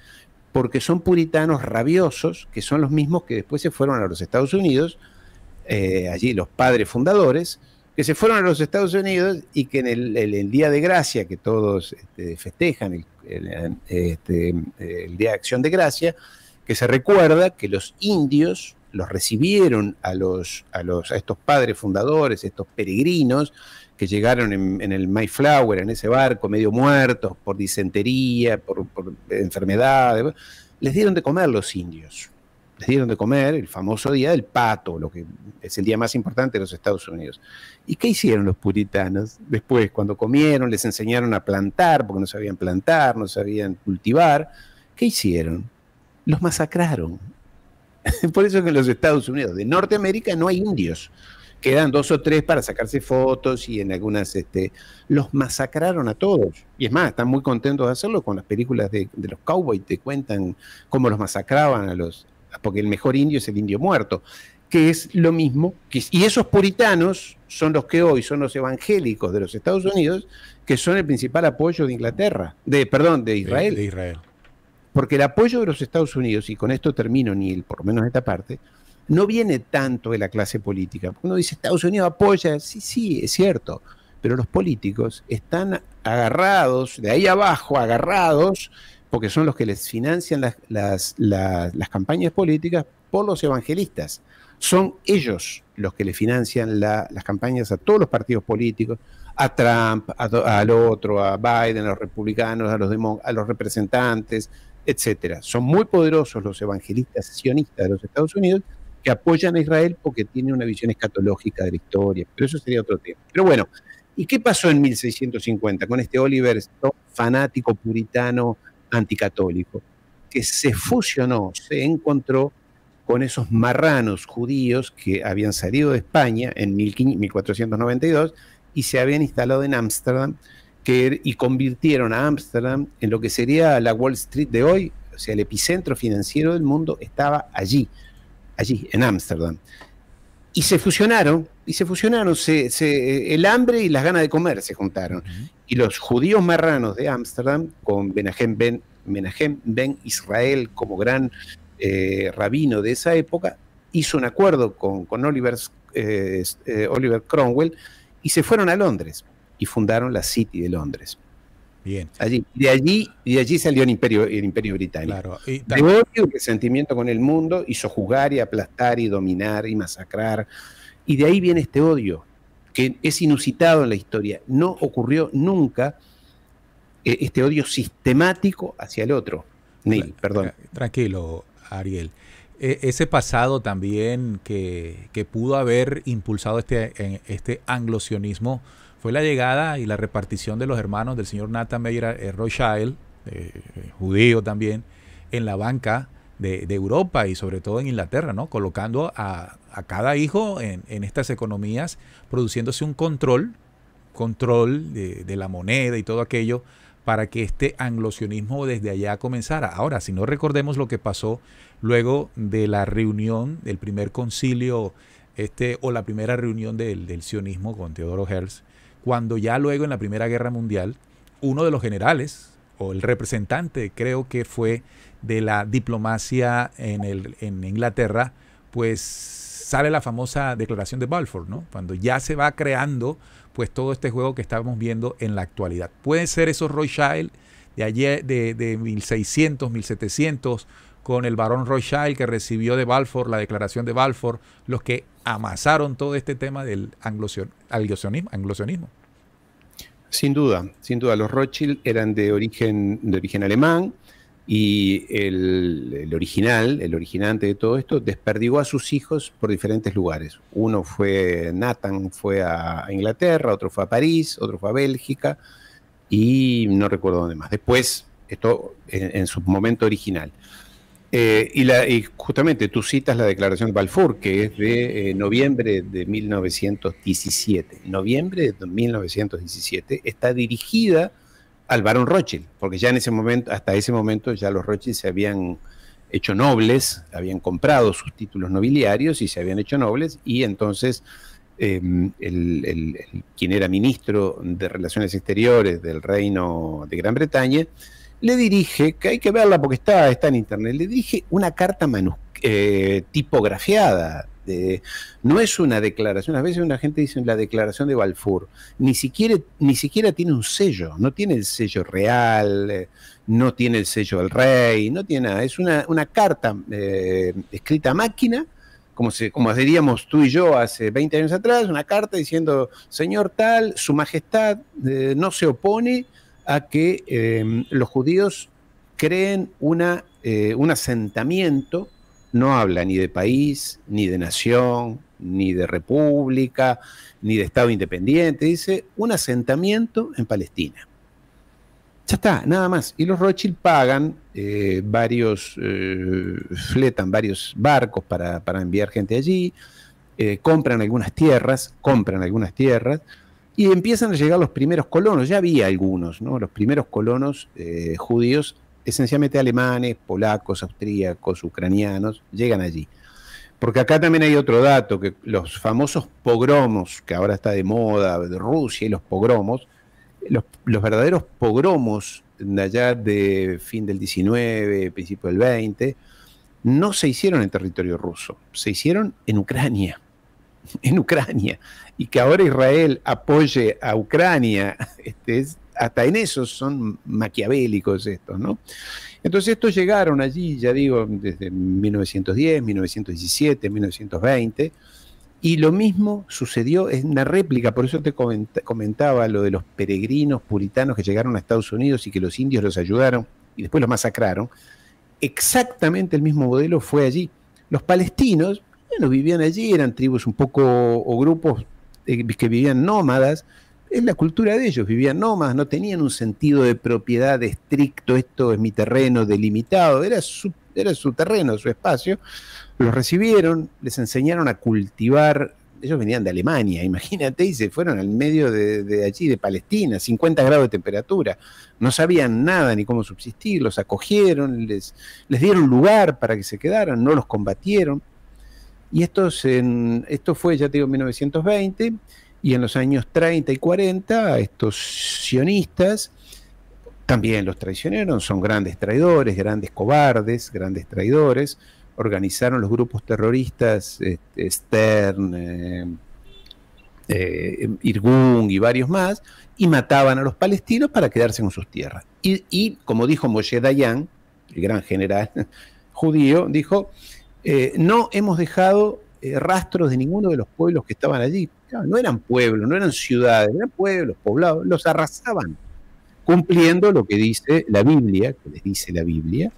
porque son puritanos rabiosos, que son los mismos que después se fueron a los Estados Unidos, eh, allí los padres fundadores, que se fueron a los Estados Unidos y que en el, Día de Gracia que todos este, festejan, el el, este, el Día de Acción de Gracia, que se recuerda que los indios los recibieron a, los, a, los, a estos padres fundadores, estos peregrinos que llegaron en, el Mayflower, en ese barco, medio muertos por disentería, por, por enfermedades. Les dieron de comer los indios les dieron de comer el famoso día del pato, lo que es el día más importante de los Estados Unidos. ¿Y qué hicieron los puritanos después? Cuando comieron, les enseñaron a plantar, porque no sabían plantar, no sabían cultivar. ¿Qué hicieron? Los masacraron. Por eso es que en los Estados Unidos, de Norteamérica, no hay indios. Quedan dos o tres para sacarse fotos y en algunas, este, los masacraron a todos. Y es más, están muy contentos de hacerlo con las películas de, de los cowboys, te cuentan cómo los masacraban a los, porque el mejor indio es el indio muerto, que es lo mismo. y esos puritanos son los que hoy son los evangélicos de los Estados Unidos, que son el principal apoyo de Inglaterra, de, perdón, de Israel. Israel. Porque el apoyo de los Estados Unidos, y con esto termino, Neil, por lo menos esta parte, no viene tanto de la clase política. Uno dice, Estados Unidos apoya, sí, sí, es cierto, pero los políticos están agarrados, de ahí abajo, agarrados que son los que les financian las, las, campañas políticas por los evangelistas. Son ellos los que les financian las campañas a todos los partidos políticos, a Trump, al otro, a Biden, a los republicanos, a los, a los representantes, etcétera. Son muy poderosos los evangelistas sionistas de los Estados Unidos que apoyan a Israel porque tienen una visión escatológica de la historia, pero eso sería otro tema. Pero bueno, ¿y qué pasó en 1650 con este Oliver fanático puritano anticatólico, que se fusionó, se encontró con esos marranos judíos que habían salido de España en 1492 y se habían instalado en Ámsterdam er-, y convirtieron a Ámsterdam en lo que sería la Wall Street de hoy, o sea, el epicentro financiero del mundo estaba allí, allí, en Ámsterdam y se fusionaron, y se fusionaron, se, eh, el hambre y las ganas de comer se juntaron. Y los judíos marranos de Ámsterdam, con Benahem ben, ben Israel como gran eh, rabino de esa época, hizo un acuerdo con, eh, Oliver Cromwell y se fueron a Londres y fundaron la City de Londres. Allí, de allí, de allí salió el imperio, el imperio británico. Claro. Y De resentimiento con el mundo, hizo jugar y aplastar y dominar y masacrar. Y de ahí viene este odio, que es inusitado en la historia. No ocurrió nunca eh, este odio sistemático hacia el otro. Neil, perdón. Eh, tranquilo, Ariel. E, ese pasado también que, que, pudo haber impulsado este, este anglosionismo fue la llegada y la repartición de los hermanos del señor Nathan Meyer eh, Rothschild, eh, eh, judío también, en la banca de, Europa y sobre todo en Inglaterra, Colocando a, cada hijo en, estas economías, produciéndose un control, control de, la moneda y todo aquello para que este anglosionismo desde allá comenzara. Ahora, si no recordemos lo que pasó luego de la reunión, del primer concilio, este, o la primera reunión del, sionismo con Teodoro Herz, cuando ya luego en la Primera Guerra Mundial, uno de los generales, o el representante, creo que fue de la diplomacia en, el, en Inglaterra, pues sale la famosa declaración de Balfour, ¿no? Cuando ya se va creando pues todo este juego que estamos viendo en la actualidad. Pueden ser esos Rothschild de ayer de, de 1600, 1700 con el barón Rothschild que recibió de Balfour la declaración de Balfour, los que amasaron todo este tema del anglosionismo. Sin duda, sin duda, los Rothschild eran de origen, de origen alemán y el, original, el originante de todo esto, desperdigó a sus hijos por diferentes lugares. Uno fue, Nathan fue a Inglaterra, otro fue a París, otro fue a Bélgica y no recuerdo dónde más. Después, esto en su momento original. Eh, y, la, justamente tú citas la declaración de Balfour, que es de eh, noviembre de 1917. noviembre de 1917 está dirigida al barón Rothschild, porque ya en ese momento, hasta ese momento, ya los Rothschild se habían hecho nobles, habían comprado sus títulos nobiliarios y se habían hecho nobles, y entonces em, el, quien era ministro de Relaciones Exteriores del Reino de Gran Bretaña, le dirige, que hay que verla porque está, está en internet, le dirige una carta eh, tipografiada. no es una declaración, a veces una gente dice la declaración de Balfour, ni siquiera, ni siquiera tiene un sello, no tiene el sello real, no tiene el sello del rey, no tiene nada, es una, carta eh, escrita a máquina, como, se, como diríamos tú y yo hace 20 años atrás, una carta diciendo, señor tal, su majestad eh, no se opone a que em, los judíos creen una, eh, un asentamiento, no habla ni de país, ni de nación, ni de república, ni de Estado independiente, dice un asentamiento en Palestina. Ya está, nada más. Y los Rothschild pagan eh, varios, eh, fletan varios barcos para, para enviar gente allí, compran algunas tierras, compran algunas tierras, y empiezan a llegar los primeros colonos, ya había algunos, ¿no? Los primeros colonos eh, judíos, esencialmente alemanes, polacos, austríacos, ucranianos, llegan allí. Porque acá también hay otro dato, que los famosos pogromos, que ahora está de moda, de Rusia y los pogromos, los, los verdaderos pogromos de allá de fin del 19, principio del 20, no se hicieron en territorio ruso, se hicieron en Ucrania en Ucrania y que ahora Israel apoye a Ucrania, este, hasta en eso son maquiavélicos estos, ¿no? Entonces estos llegaron allí, ya digo, desde 1910, 1917, 1920, y lo mismo sucedió en una réplica, por eso te comentaba lo de los peregrinos puritanos que llegaron a Estados Unidos y que los indios los ayudaron y después los masacraron. Exactamente el mismo modelo fue allí. Los palestinos bueno, vivían allí, eran tribus un poco o grupos eh, que vivían nómadas, es la cultura de ellos, vivían nómadas, no tenían un sentido de propiedad estricto, esto es mi terreno delimitado, era su, era su terreno, su espacio. Los recibieron, les enseñaron a cultivar, ellos venían de Alemania, imagínate, y se fueron al medio de, allí, de Palestina, 50 grados de temperatura, no sabían nada ni cómo subsistir, los acogieron, les, les dieron lugar para que se quedaran, no los combatieron y esto, en, esto fue, ya te digo, en 1920, y en los años 30 y 40, estos sionistas, también los traicionaron, son grandes traidores, grandes cobardes, grandes traidores, organizaron los grupos terroristas este, Stern, eh, eh, Irgun y varios más, y mataban a los palestinos para quedarse con sus tierras. Y, y como dijo Moshe Dayan, el gran general judío, dijo, eh, no hemos dejado eh, rastros de ninguno de los pueblos que estaban allí. no eran pueblos, no eran ciudades, eran pueblos, poblados, los arrasaban, cumpliendo lo que dice la Biblia, que les dice la Biblia,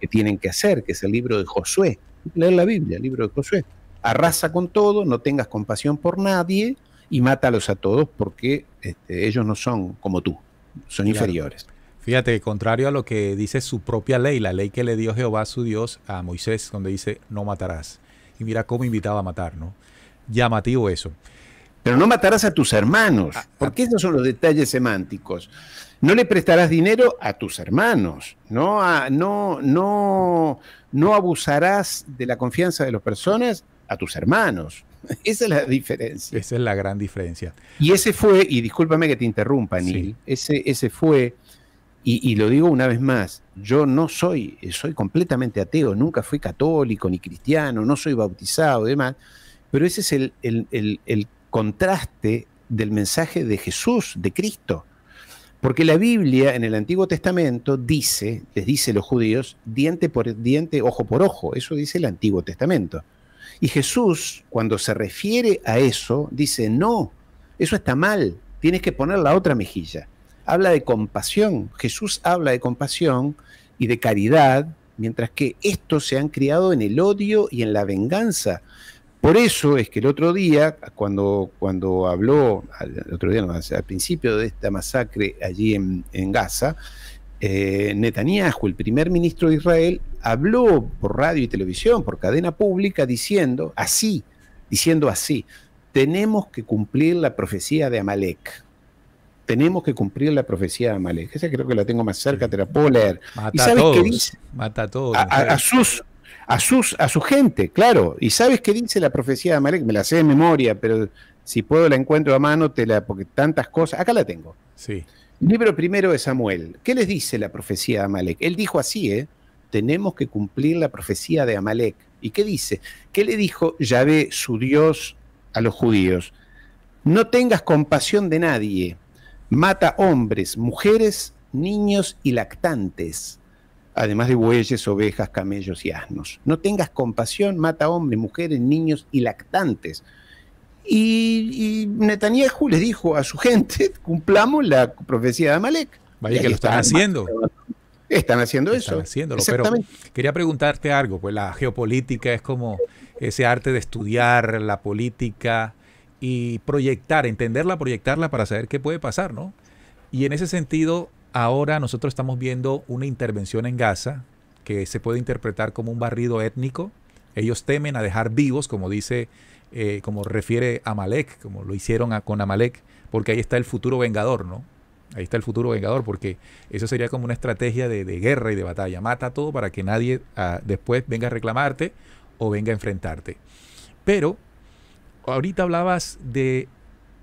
que tienen que hacer, que es el libro de Josué. Leer la Biblia, el libro de Josué. Arrasa con todo, no tengas compasión por nadie y mátalos a todos porque este, ellos no son como tú, son inferiores. Fíjate, contrario a lo que dice su propia ley, la ley que le dio Jehová su Dios a Moisés, donde dice no matarás. Y mira cómo invitaba a matar, ¿no? Llamativo eso. Pero no matarás a tus hermanos, ah, ah. porque esos son los detalles semánticos. No le prestarás dinero a tus hermanos, no, no, no, no abusarás de la confianza de las personas a tus hermanos. Esa es la diferencia. Esa es la gran diferencia. Y ese fue, y discúlpame que te interrumpa, Neil, ese, ese fue y, lo digo una vez más, yo no soy, soy completamente ateo, nunca fui católico ni cristiano, no soy bautizado y demás, pero ese es el, contraste del mensaje de Jesús, de Cristo. Porque la Biblia en el Antiguo Testamento dice, les dice los judíos, diente por diente, ojo por ojo, eso dice el Antiguo Testamento. Y Jesús, cuando se refiere a eso, dice, no, eso está mal, tienes que poner la otra mejilla habla de compasión, Jesús habla de compasión y de caridad, mientras que estos se han criado en el odio y en la venganza. Por eso es que el otro día, cuando, cuando habló, otro día al principio de esta masacre allí en, Gaza, eh, Netanyahu, el primer ministro de Israel, habló por radio y televisión, por cadena pública, diciendo así, diciendo así, tenemos que cumplir la profecía de Amalek tenemos que cumplir la profecía de Amalek. Esa creo que la tengo más cerca, te la puedo leer. Mata ¿Y a todos, Mata a todos. A, sus, a, sus, a su gente, claro. ¿Y sabes qué dice la profecía de Amalek? Me la sé de memoria, pero si puedo la encuentro a mano, te porque tantas cosas. Acá la tengo. Sí. Libro primero de Samuel. ¿Qué les dice la profecía de Amalek? Él dijo así, ¿eh? Tenemos que cumplir la profecía de Amalek. ¿Y qué dice? ¿Qué le dijo Yahvé, su Dios, a los judíos? No tengas compasión de nadie, Mata hombres, mujeres, niños y lactantes, además de bueyes, ovejas, camellos y asnos. No tengas compasión, mata hombres, mujeres, niños y lactantes. Y, Netanyahu le dijo a su gente, cumplamos la profecía de Amalek. Vaya que lo están, haciendo. Están haciendo están eso. Haciéndolo, pero quería preguntarte algo, pues la geopolítica es como ese arte de estudiar la política y proyectar, entenderla, proyectarla para saber qué puede pasar, ¿no? Y en ese sentido, ahora nosotros estamos viendo una intervención en Gaza que se puede interpretar como un barrido étnico. Ellos temen a dejar vivos, como dice, eh, como refiere Amalek, como lo hicieron a, con Amalek, porque ahí está el futuro vengador, ¿no? Ahí está el futuro vengador, porque eso sería como una estrategia de, guerra y de batalla. Mata todo para que nadie ah, después venga a reclamarte o venga a enfrentarte. Pero ahorita hablabas de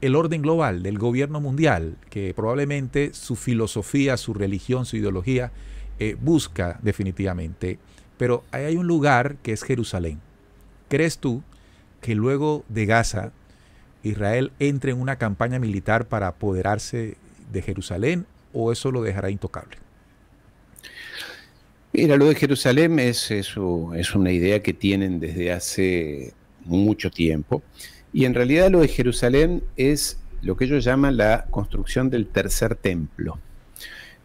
el orden global, del gobierno mundial, que probablemente su filosofía, su religión, su ideología eh, busca definitivamente. Pero ahí hay un lugar que es Jerusalén. ¿Crees tú que luego de Gaza, Israel entre en una campaña militar para apoderarse de Jerusalén o eso lo dejará intocable? Mira, lo de Jerusalén es, eso es una idea que tienen desde hace mucho tiempo. Y en realidad lo de Jerusalén es lo que ellos llaman la construcción del tercer templo.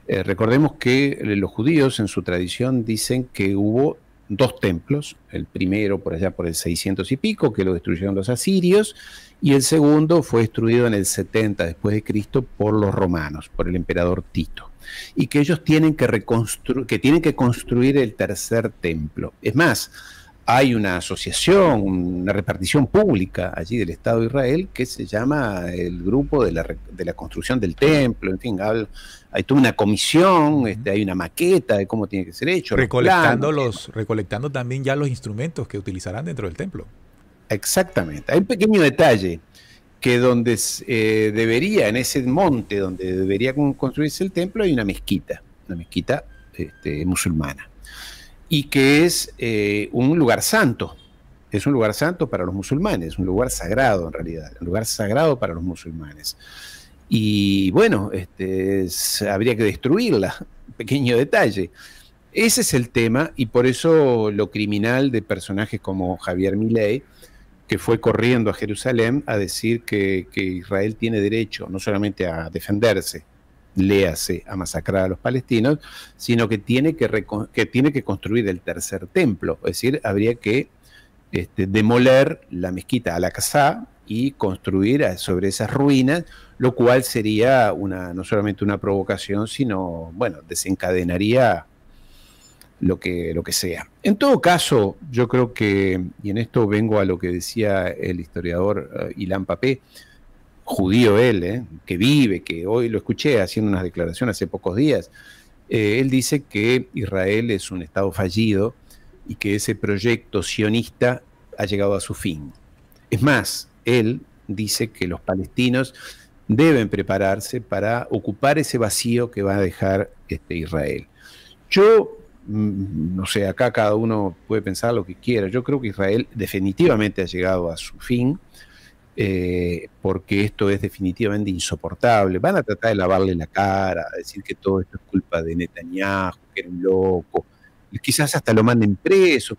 Eh, recordemos que eh, los judíos en su tradición dicen que hubo dos templos, el primero por allá por el 600 y pico, que lo destruyeron los asirios, y el segundo fue destruido en el 70 después de Cristo por los romanos, por el emperador Tito, y que ellos tienen que, que, tienen que construir el tercer templo. Es más, hay una asociación, una repartición pública allí del Estado de Israel que se llama el Grupo de la, Construcción del Templo, en fin, hay toda una comisión, este, hay una maqueta de cómo tiene que ser hecho. Recolectando, los, recolectando también ya los instrumentos que utilizarán dentro del templo. Exactamente, hay un pequeño detalle que donde eh, debería, en ese monte donde debería construirse el templo, hay una mezquita, una mezquita este, musulmana y que es eh, un lugar santo. Es un lugar santo para los musulmanes, un lugar sagrado en realidad, un lugar sagrado para los musulmanes. Y bueno, este, habría que destruirla, pequeño detalle. Ese es el tema y por eso lo criminal de personajes como Javier Milei, que fue corriendo a Jerusalén a decir que Israel tiene derecho no solamente a defenderse, léase a masacrar a los palestinos, sino que tiene que, tiene que construir el tercer templo, es decir, habría que este, demoler la mezquita Al-Aqsa y construir sobre esas ruinas, lo cual sería una, no solamente una provocación, sino, bueno, desencadenaría lo que, lo que sea. En todo caso, yo creo que, y en esto vengo a lo que decía el historiador eh, Ilan Papé, judío él, eh, que vive, que hoy lo escuché haciendo unas declaraciones hace pocos días, eh, él dice que Israel es un Estado fallido y que ese proyecto sionista ha llegado a su fin. Es más, él dice que los palestinos deben prepararse para ocupar ese vacío que va a dejar este, Israel. Yo, mm, no sé, acá cada uno puede pensar lo que quiera, yo creo que Israel definitivamente ha llegado a su fin, eh, porque esto es definitivamente insoportable. Van a tratar de lavarle la cara, decir que todo esto es culpa de Netanyahu, que era un loco. quizás hasta lo manden preso,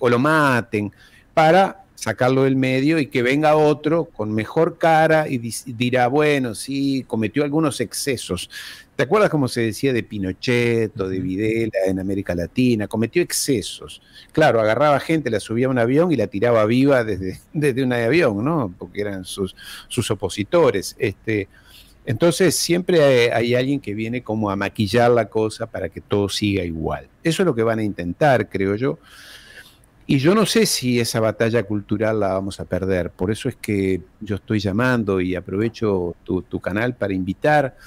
o lo maten, para sacarlo del medio y que venga otro con mejor cara y dirá, bueno, sí, cometió algunos excesos. ¿Te acuerdas cómo se decía de Pinochet o de Videla en América Latina? Cometió excesos. Claro, agarraba gente, la subía a un avión y la tiraba viva desde, desde un avión, ¿no? Porque eran sus, sus opositores. Este, entonces siempre hay, alguien que viene como a maquillar la cosa para que todo siga igual. Eso es lo que van a intentar, creo yo. Y yo no sé si esa batalla cultural la vamos a perder. Por eso es que yo estoy llamando y aprovecho tu, tu canal para invitar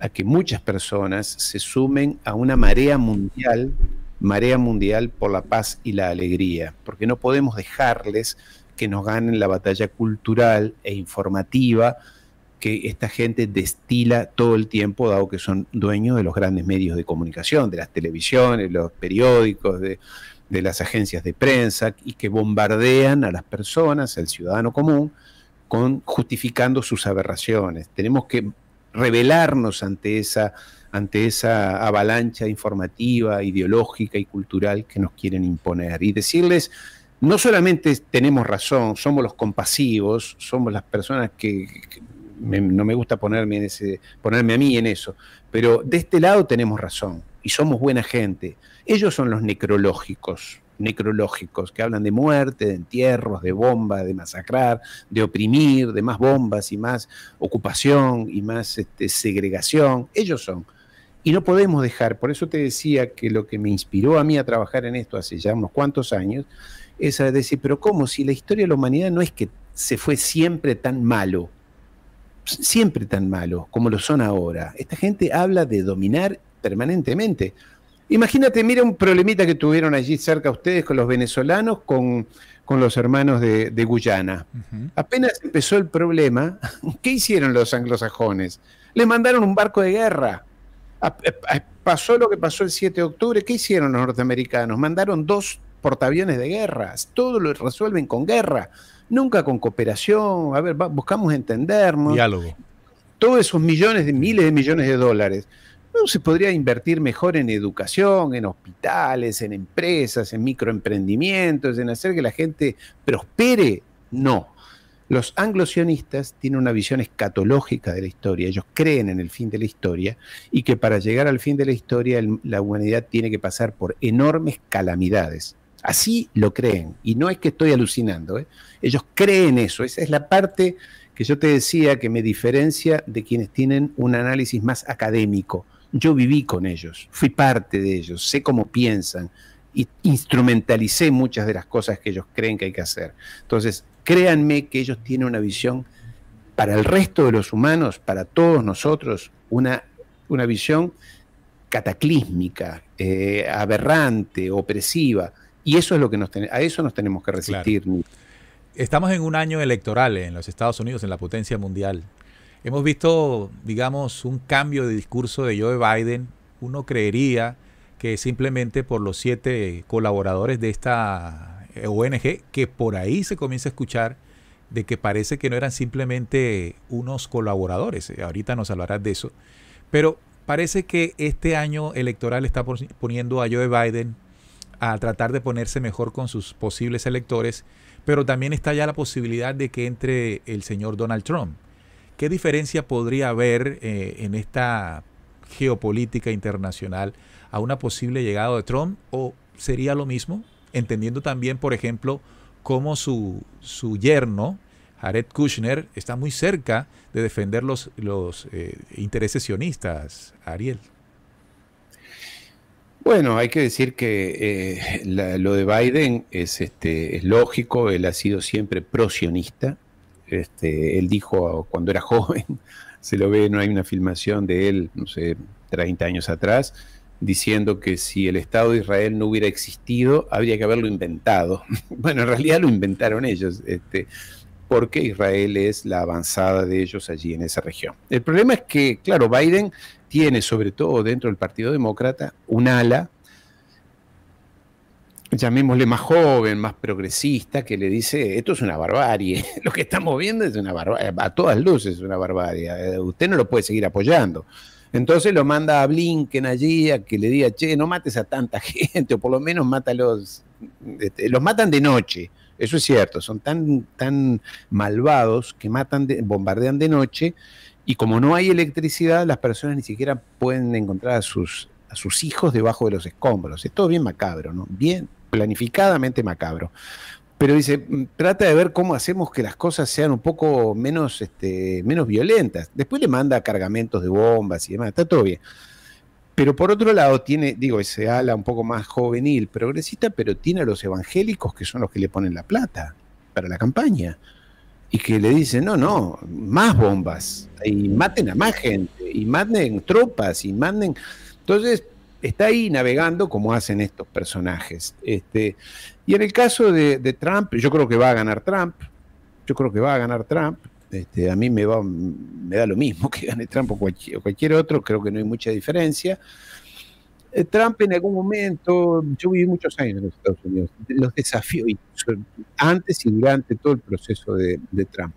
a que muchas personas se sumen a una marea mundial, marea mundial por la paz y la alegría, porque no podemos dejarles que nos ganen la batalla cultural e informativa que esta gente destila todo el tiempo, dado que son dueños de los grandes medios de comunicación, de las televisiones, los periódicos, de, las agencias de prensa, y que bombardean a las personas, al ciudadano común, justificando sus aberraciones. Tenemos que revelarnos ante esa, ante esa avalancha informativa, ideológica y cultural que nos quieren imponer. Y decirles, no solamente tenemos razón, somos los compasivos, somos las personas que, no me gusta ponerme, en ese, ponerme a mí en eso, pero de este lado tenemos razón y somos buena gente. Ellos son los necrológicos, necrológicos, que hablan de muerte, de entierros, de bombas, de masacrar, de oprimir, de más bombas y más ocupación y más este, segregación. Ellos son. Y no podemos dejar, por eso te decía que lo que me inspiró a mí a trabajar en esto hace ya unos cuantos años, es a decir, pero ¿cómo? Si la historia de la humanidad no es que se fue siempre tan malo, siempre tan malo como lo son ahora. Esta gente habla de dominar permanentemente. Imagínate, mira un problemita que tuvieron allí cerca ustedes con los venezolanos, con, con los hermanos de, Guyana. Apenas empezó el problema, ¿qué hicieron los anglosajones? Les mandaron un barco de guerra. pasó lo que pasó el 7 de octubre, ¿qué hicieron los norteamericanos? Mandaron dos portaaviones de guerra. Todo lo resuelven con guerra, nunca con cooperación. A ver, buscamos entendernos. Diálogo. Todos esos millones de miles de millones de dólares ¿No se podría invertir mejor en educación, en hospitales, en empresas, en microemprendimientos, en hacer que la gente prospere? No. Los anglosionistas tienen una visión escatológica de la historia, ellos creen en el fin de la historia y que para llegar al fin de la historia la humanidad tiene que pasar por enormes calamidades. Así lo creen, y no es que estoy alucinando, ¿eh? ellos creen eso, esa es la parte que yo te decía que me diferencia de quienes tienen un análisis más académico yo viví con ellos, fui parte de ellos, sé cómo piensan y instrumentalicé muchas de las cosas que ellos creen que hay que hacer. Entonces, créanme que ellos tienen una visión para el resto de los humanos, para todos nosotros, una, una visión cataclísmica, eh, aberrante, opresiva. Y eso es lo que nos a eso nos tenemos que resistir. Estamos en un año electoral eh, en los Estados Unidos, en la potencia mundial. Hemos visto, digamos, un cambio de discurso de Joe Biden. Uno creería que simplemente por los siete colaboradores de esta eh, ONG, que por ahí se comienza a escuchar de que parece que no eran simplemente unos colaboradores. Eh, ahorita nos hablarás de eso. Pero parece que este año electoral está poniendo a Joe Biden a tratar de ponerse mejor con sus posibles electores, pero también está ya la posibilidad de que entre el señor Donald Trump. ¿Qué diferencia podría haber eh, en esta geopolítica internacional a una posible llegada de Trump? ¿O sería lo mismo? Entendiendo también, por ejemplo, cómo su, su yerno, Jared Kushner, está muy cerca de defender los, los eh, intereses sionistas, Ariel. Bueno, hay que decir que eh, lo de Biden es, este, es lógico, él ha sido siempre pro-sionista, este, él dijo cuando era joven, se lo ve, no hay una filmación de él, no sé, 30 años atrás, diciendo que si el Estado de Israel no hubiera existido, habría que haberlo inventado. bueno, en realidad lo inventaron ellos, este, porque Israel es la avanzada de ellos allí en esa región. El problema es que, claro, Biden tiene, sobre todo dentro del Partido Demócrata, un ala llamémosle más joven, más progresista, que le dice, esto es una barbarie, lo que estamos viendo es una barbarie, a todas luces es una barbarie, eh, usted no lo puede seguir apoyando. Entonces lo manda a Blinken allí a que le diga, che, no mates a tanta gente, o por lo menos mátalos, este, los matan de noche, eso es cierto, son tan, tan malvados que matan, bombardean de noche, y como no hay electricidad, las personas ni siquiera pueden encontrar a sus, a sus hijos debajo de los escombros. es todo bien macabro, ¿no? Bien planificadamente macabro. Pero dice, mm, trata de ver cómo hacemos que las cosas sean un poco menos, este, menos violentas. Después le manda cargamentos de bombas y demás, está todo bien. Pero por otro lado, tiene, digo, ese ala un poco más juvenil, progresista, pero tiene a los evangélicos que son los que le ponen la plata para la campaña. Y que le dicen, no, no, más bombas, y maten a más gente, y manden tropas, y manden. Entonces, está ahí navegando como hacen estos personajes. Este, y en el caso de, Trump, yo creo que va a ganar Trump. Yo creo que va a ganar Trump. Este, a mí me, va, me da lo mismo que gane Trump o cualquier, otro, creo que no hay mucha diferencia. Eh, Trump en algún momento, yo viví muchos años en los Estados Unidos, los desafió antes y durante todo el proceso de, Trump.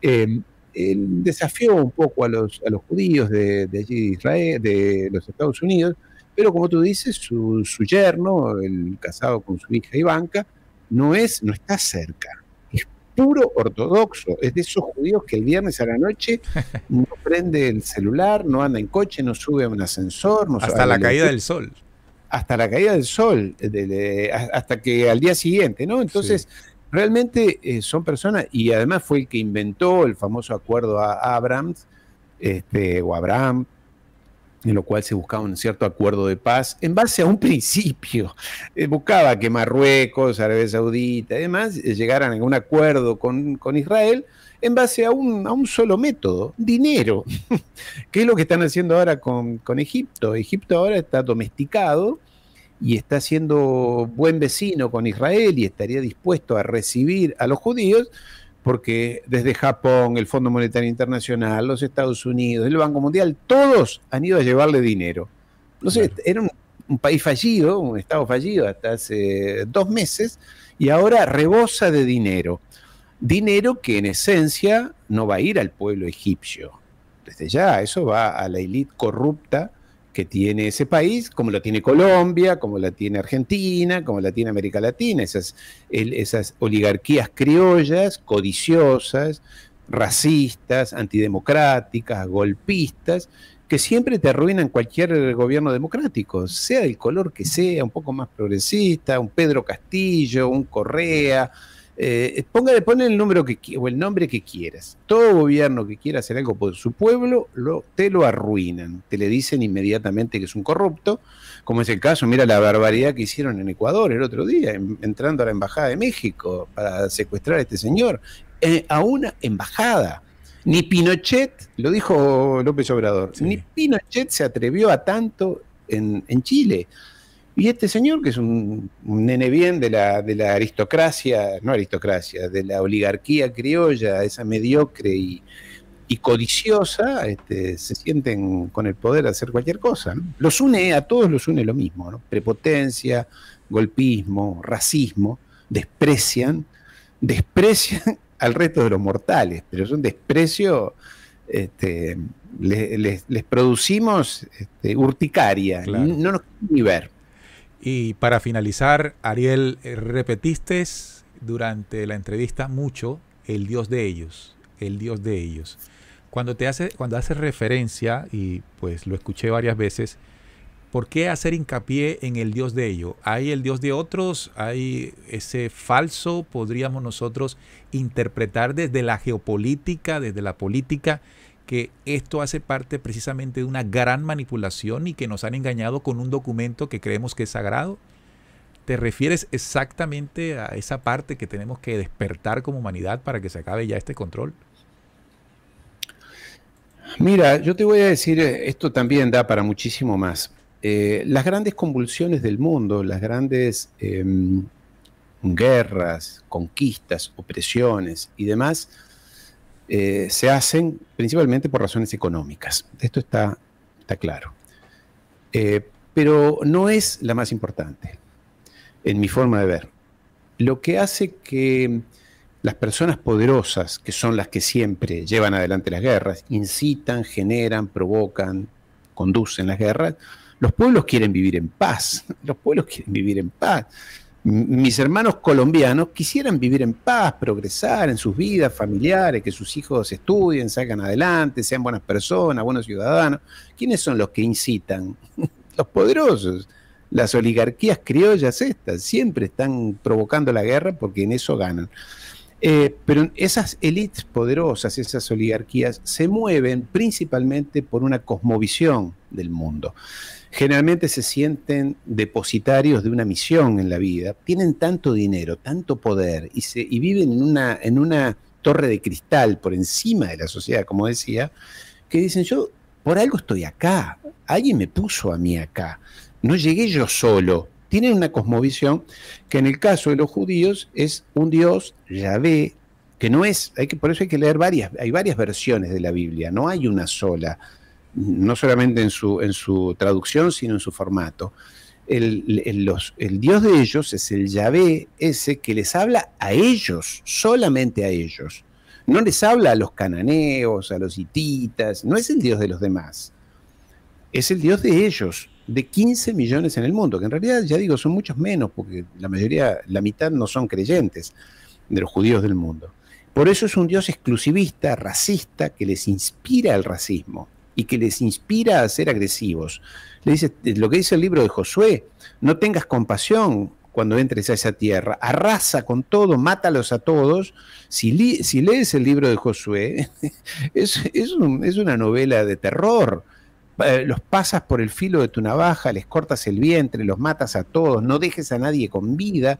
Eh, desafió un poco a los, a los judíos de, de allí de Israel, de los Estados Unidos, pero como tú dices, su, yerno, el casado con su hija Ivanka, no, es, no está cerca. Es puro ortodoxo. Es de esos judíos que el viernes a la noche no prende el celular, no anda en coche, no sube a un ascensor. Hasta la caída del sol hasta la caída del sol, eh, hasta que al día siguiente, ¿no? Entonces, realmente eh, son personas, y además fue el que inventó el famoso acuerdo a Abrams, este, o Abraham, en lo cual se buscaba un cierto acuerdo de paz en base a un principio. Eh, buscaba que Marruecos, Arabia Saudita y demás eh, llegaran a un acuerdo con, Israel en base a un, solo método, dinero, que es lo que están haciendo ahora con, con Egipto. Egipto ahora está domesticado y está siendo buen vecino con Israel y estaría dispuesto a recibir a los judíos, porque desde Japón, el Fondo Monetario Internacional, los Estados Unidos, el Banco Mundial, todos han ido a llevarle dinero. Entonces, era un, un, país fallido, un estado fallido hasta hace dos meses, y ahora rebosa de dinero. Dinero que en esencia no va a ir al pueblo egipcio. Desde ya, eso va a la élite corrupta que tiene ese país, como lo tiene Colombia, como la tiene Argentina, como la tiene América Latina, esas, esas oligarquías criollas, codiciosas, racistas, antidemocráticas, golpistas, que siempre te arruinan cualquier gobierno democrático, sea el color que sea, un poco más progresista, un Pedro Castillo, un Correa, eh, ponga, el número que o el nombre que quieras. Todo gobierno que quiera hacer algo por su pueblo, te lo arruinan. Te le dicen inmediatamente que es un corrupto, como es el caso, mira la barbaridad que hicieron en Ecuador el otro día, entrando a la Embajada de México para secuestrar a este señor, eh, a una embajada. Ni Pinochet, lo dijo López Obrador, ni Pinochet se atrevió a tanto en, en Chile. Y este señor, que es un, nene bien de la, de la, aristocracia, no aristocracia, de la oligarquía criolla, esa mediocre y, codiciosa, este, se sienten con el poder hacer cualquier cosa. Los une, a todos los une lo mismo, ¿no? prepotencia, golpismo, racismo, desprecian, desprecian al resto de los mortales, pero es un desprecio, este, les, producimos este, urticaria, no nos quieren ni ver. Y para finalizar, Ariel, eh, repetiste durante la entrevista mucho el Dios de ellos, el Dios de ellos. Cuando te hace, cuando haces referencia, y pues lo escuché varias veces, ¿por qué hacer hincapié en el Dios de ellos? ¿Hay el Dios de otros? ¿Hay ese falso? ¿Podríamos nosotros interpretar desde la geopolítica, desde la política? que esto hace parte precisamente de una gran manipulación y que nos han engañado con un documento que creemos que es sagrado? ¿Te refieres exactamente a esa parte que tenemos que despertar como humanidad para que se acabe ya este control? Mira, yo te voy a decir, eh, esto también da para muchísimo más. Eh, las grandes convulsiones del mundo, las grandes em, guerras, conquistas, opresiones y demás, eh, se hacen principalmente por razones económicas. Esto está, está claro. Eh, pero no es la más importante, en mi forma de ver. Lo que hace que las personas poderosas, que son las que siempre llevan adelante las guerras, incitan, generan, provocan, conducen las guerras, los pueblos quieren vivir en paz, los pueblos quieren vivir en paz mis hermanos colombianos quisieran vivir en paz, progresar en sus vidas familiares, que sus hijos estudien, salgan adelante, sean buenas personas, buenos ciudadanos. ¿Quiénes son los que incitan? los poderosos, las oligarquías criollas estas, siempre están provocando la guerra porque en eso ganan. Eh, pero esas élites poderosas, esas oligarquías, se mueven principalmente por una cosmovisión del mundo generalmente se sienten depositarios de una misión en la vida, tienen tanto dinero, tanto poder y, se, viven en una, torre de cristal por encima de la sociedad, como decía, que dicen yo por algo estoy acá, alguien me puso a mí acá, no llegué yo solo. Tienen una cosmovisión que en el caso de los judíos es un Dios, Yahvé, que no es, hay que, por eso hay que leer varias, hay varias versiones de la Biblia, no hay una sola no solamente en su, traducción, sino en su formato. El, Dios de ellos es el Yahvé ese que les habla a ellos, solamente a ellos. No les habla a los cananeos, a los hititas, no es el Dios de los demás. Es el Dios de ellos, de 15 millones en el mundo, que en realidad, ya digo, son muchos menos, porque la mayoría, la mitad no son creyentes de los judíos del mundo. Por eso es un Dios exclusivista, racista, que les inspira el racismo y que les inspira a ser agresivos. Le dice, lo que dice el libro de Josué, no tengas compasión cuando entres a esa tierra, arrasa con todo, mátalos a todos. Si, lees el libro de Josué, es, es una novela de terror eh, los pasas por el filo de tu navaja, les cortas el vientre, los matas a todos, no dejes a nadie con vida.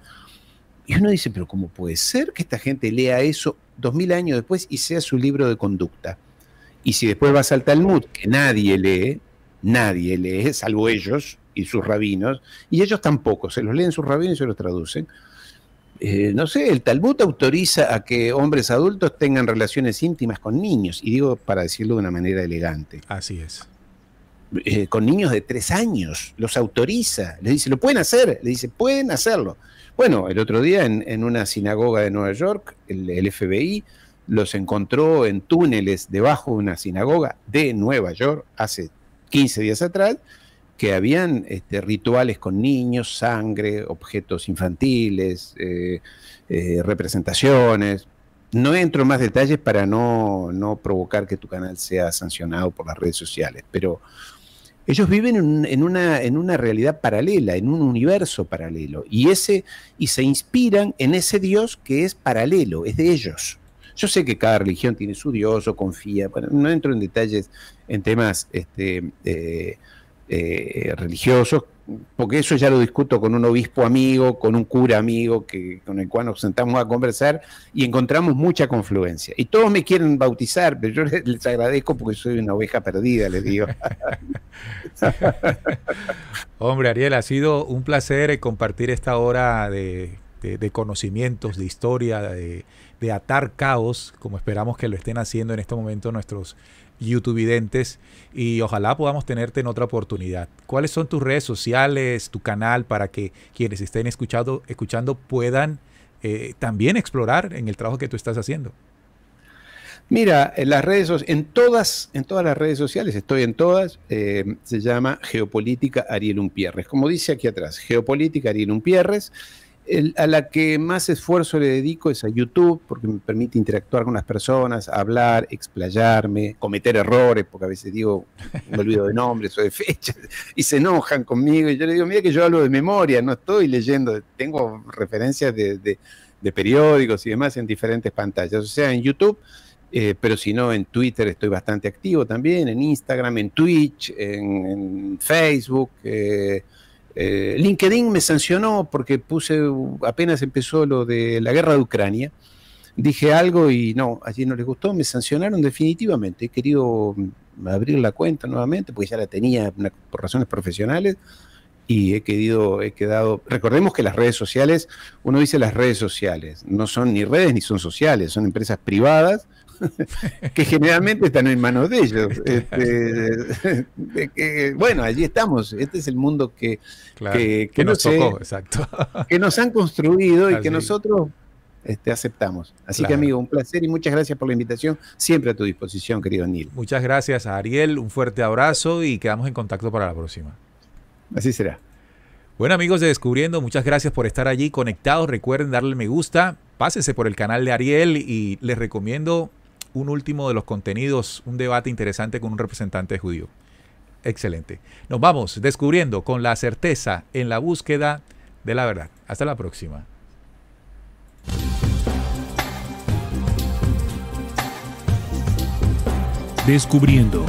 Y uno dice, pero ¿cómo puede ser que esta gente lea eso dos mil años después y sea su libro de conducta? Y si después vas al Talmud, que nadie lee, nadie lee, salvo ellos y sus rabinos, y ellos tampoco, se los leen sus rabinos y se los traducen. Eh, no sé, el Talmud autoriza a que hombres adultos tengan relaciones íntimas con niños, y digo para decirlo de una manera elegante. Así es. Eh, con niños de tres años, los autoriza, le dice, lo pueden hacer, le dice, pueden hacerlo. Bueno, el otro día en, una sinagoga de Nueva York, el FBI los encontró en túneles debajo de una sinagoga de Nueva York hace 15 días atrás, que habían este, rituales con niños, sangre, objetos infantiles, eh, eh, representaciones. No entro en más detalles para no, provocar que tu canal sea sancionado por las redes sociales, pero ellos viven en, una, en una realidad paralela, en un universo paralelo, y, ese, y se inspiran en ese Dios que es paralelo, es de ellos. Yo sé que cada religión tiene su Dios o confía, pero no entro en detalles en temas este, eh, eh, religiosos, porque eso ya lo discuto con un obispo amigo, con un cura amigo que, con el cual nos sentamos a conversar y encontramos mucha confluencia. Y todos me quieren bautizar, pero yo les, agradezco porque soy una oveja perdida, les digo. Hombre, Ariel, ha sido un placer compartir esta hora de conocimientos, de historia, de, de atar caos, como esperamos que lo estén haciendo en este momento nuestros youtube videntes y ojalá podamos tenerte en otra oportunidad. ¿Cuáles son tus redes sociales, tu canal, para que quienes estén escuchando, escuchando puedan eh, también explorar en el trabajo que tú estás haciendo? Mira, en las redes en todas, en todas las redes sociales, estoy en todas, eh, se llama Geopolítica Ariel Umpierres. Como dice aquí atrás, Geopolítica Ariel Umpierres a la que más esfuerzo le dedico es a YouTube, porque me permite interactuar con las personas, hablar, explayarme, cometer errores, porque a veces digo, me olvido de nombres o de fechas, y se enojan conmigo, y yo le digo, mira que yo hablo de memoria, no estoy leyendo, tengo referencias de, periódicos y demás en diferentes pantallas, o sea, en YouTube, eh, pero si no, en Twitter estoy bastante activo también, en Instagram, en Twitch, en, Facebook. Eh, eh, LinkedIn me sancionó porque puse, apenas empezó lo de la guerra de Ucrania, dije algo y no, allí no les gustó, me sancionaron definitivamente. He querido mm, abrir la cuenta nuevamente porque ya la tenía por razones profesionales y he querido, he quedado, recordemos que las redes sociales, uno dice las redes sociales, no son ni redes ni son sociales, son empresas privadas que generalmente están en manos de ellos. Este, bueno, allí estamos. Este es el mundo que, que, nos que nos han construido y que nosotros este, aceptamos. Así que amigo, un placer y muchas gracias por la invitación. Siempre a tu disposición, querido Neil. Muchas gracias a Ariel, un fuerte abrazo y quedamos en contacto para la próxima. Así será. Bueno amigos de Descubriendo, muchas gracias por estar allí conectados. Recuerden darle me gusta, pásense por el canal de Ariel y les recomiendo un último de los contenidos, un debate interesante con un representante judío. Excelente. Nos vamos descubriendo con la certeza en la búsqueda de la verdad. Hasta la próxima. Descubriendo.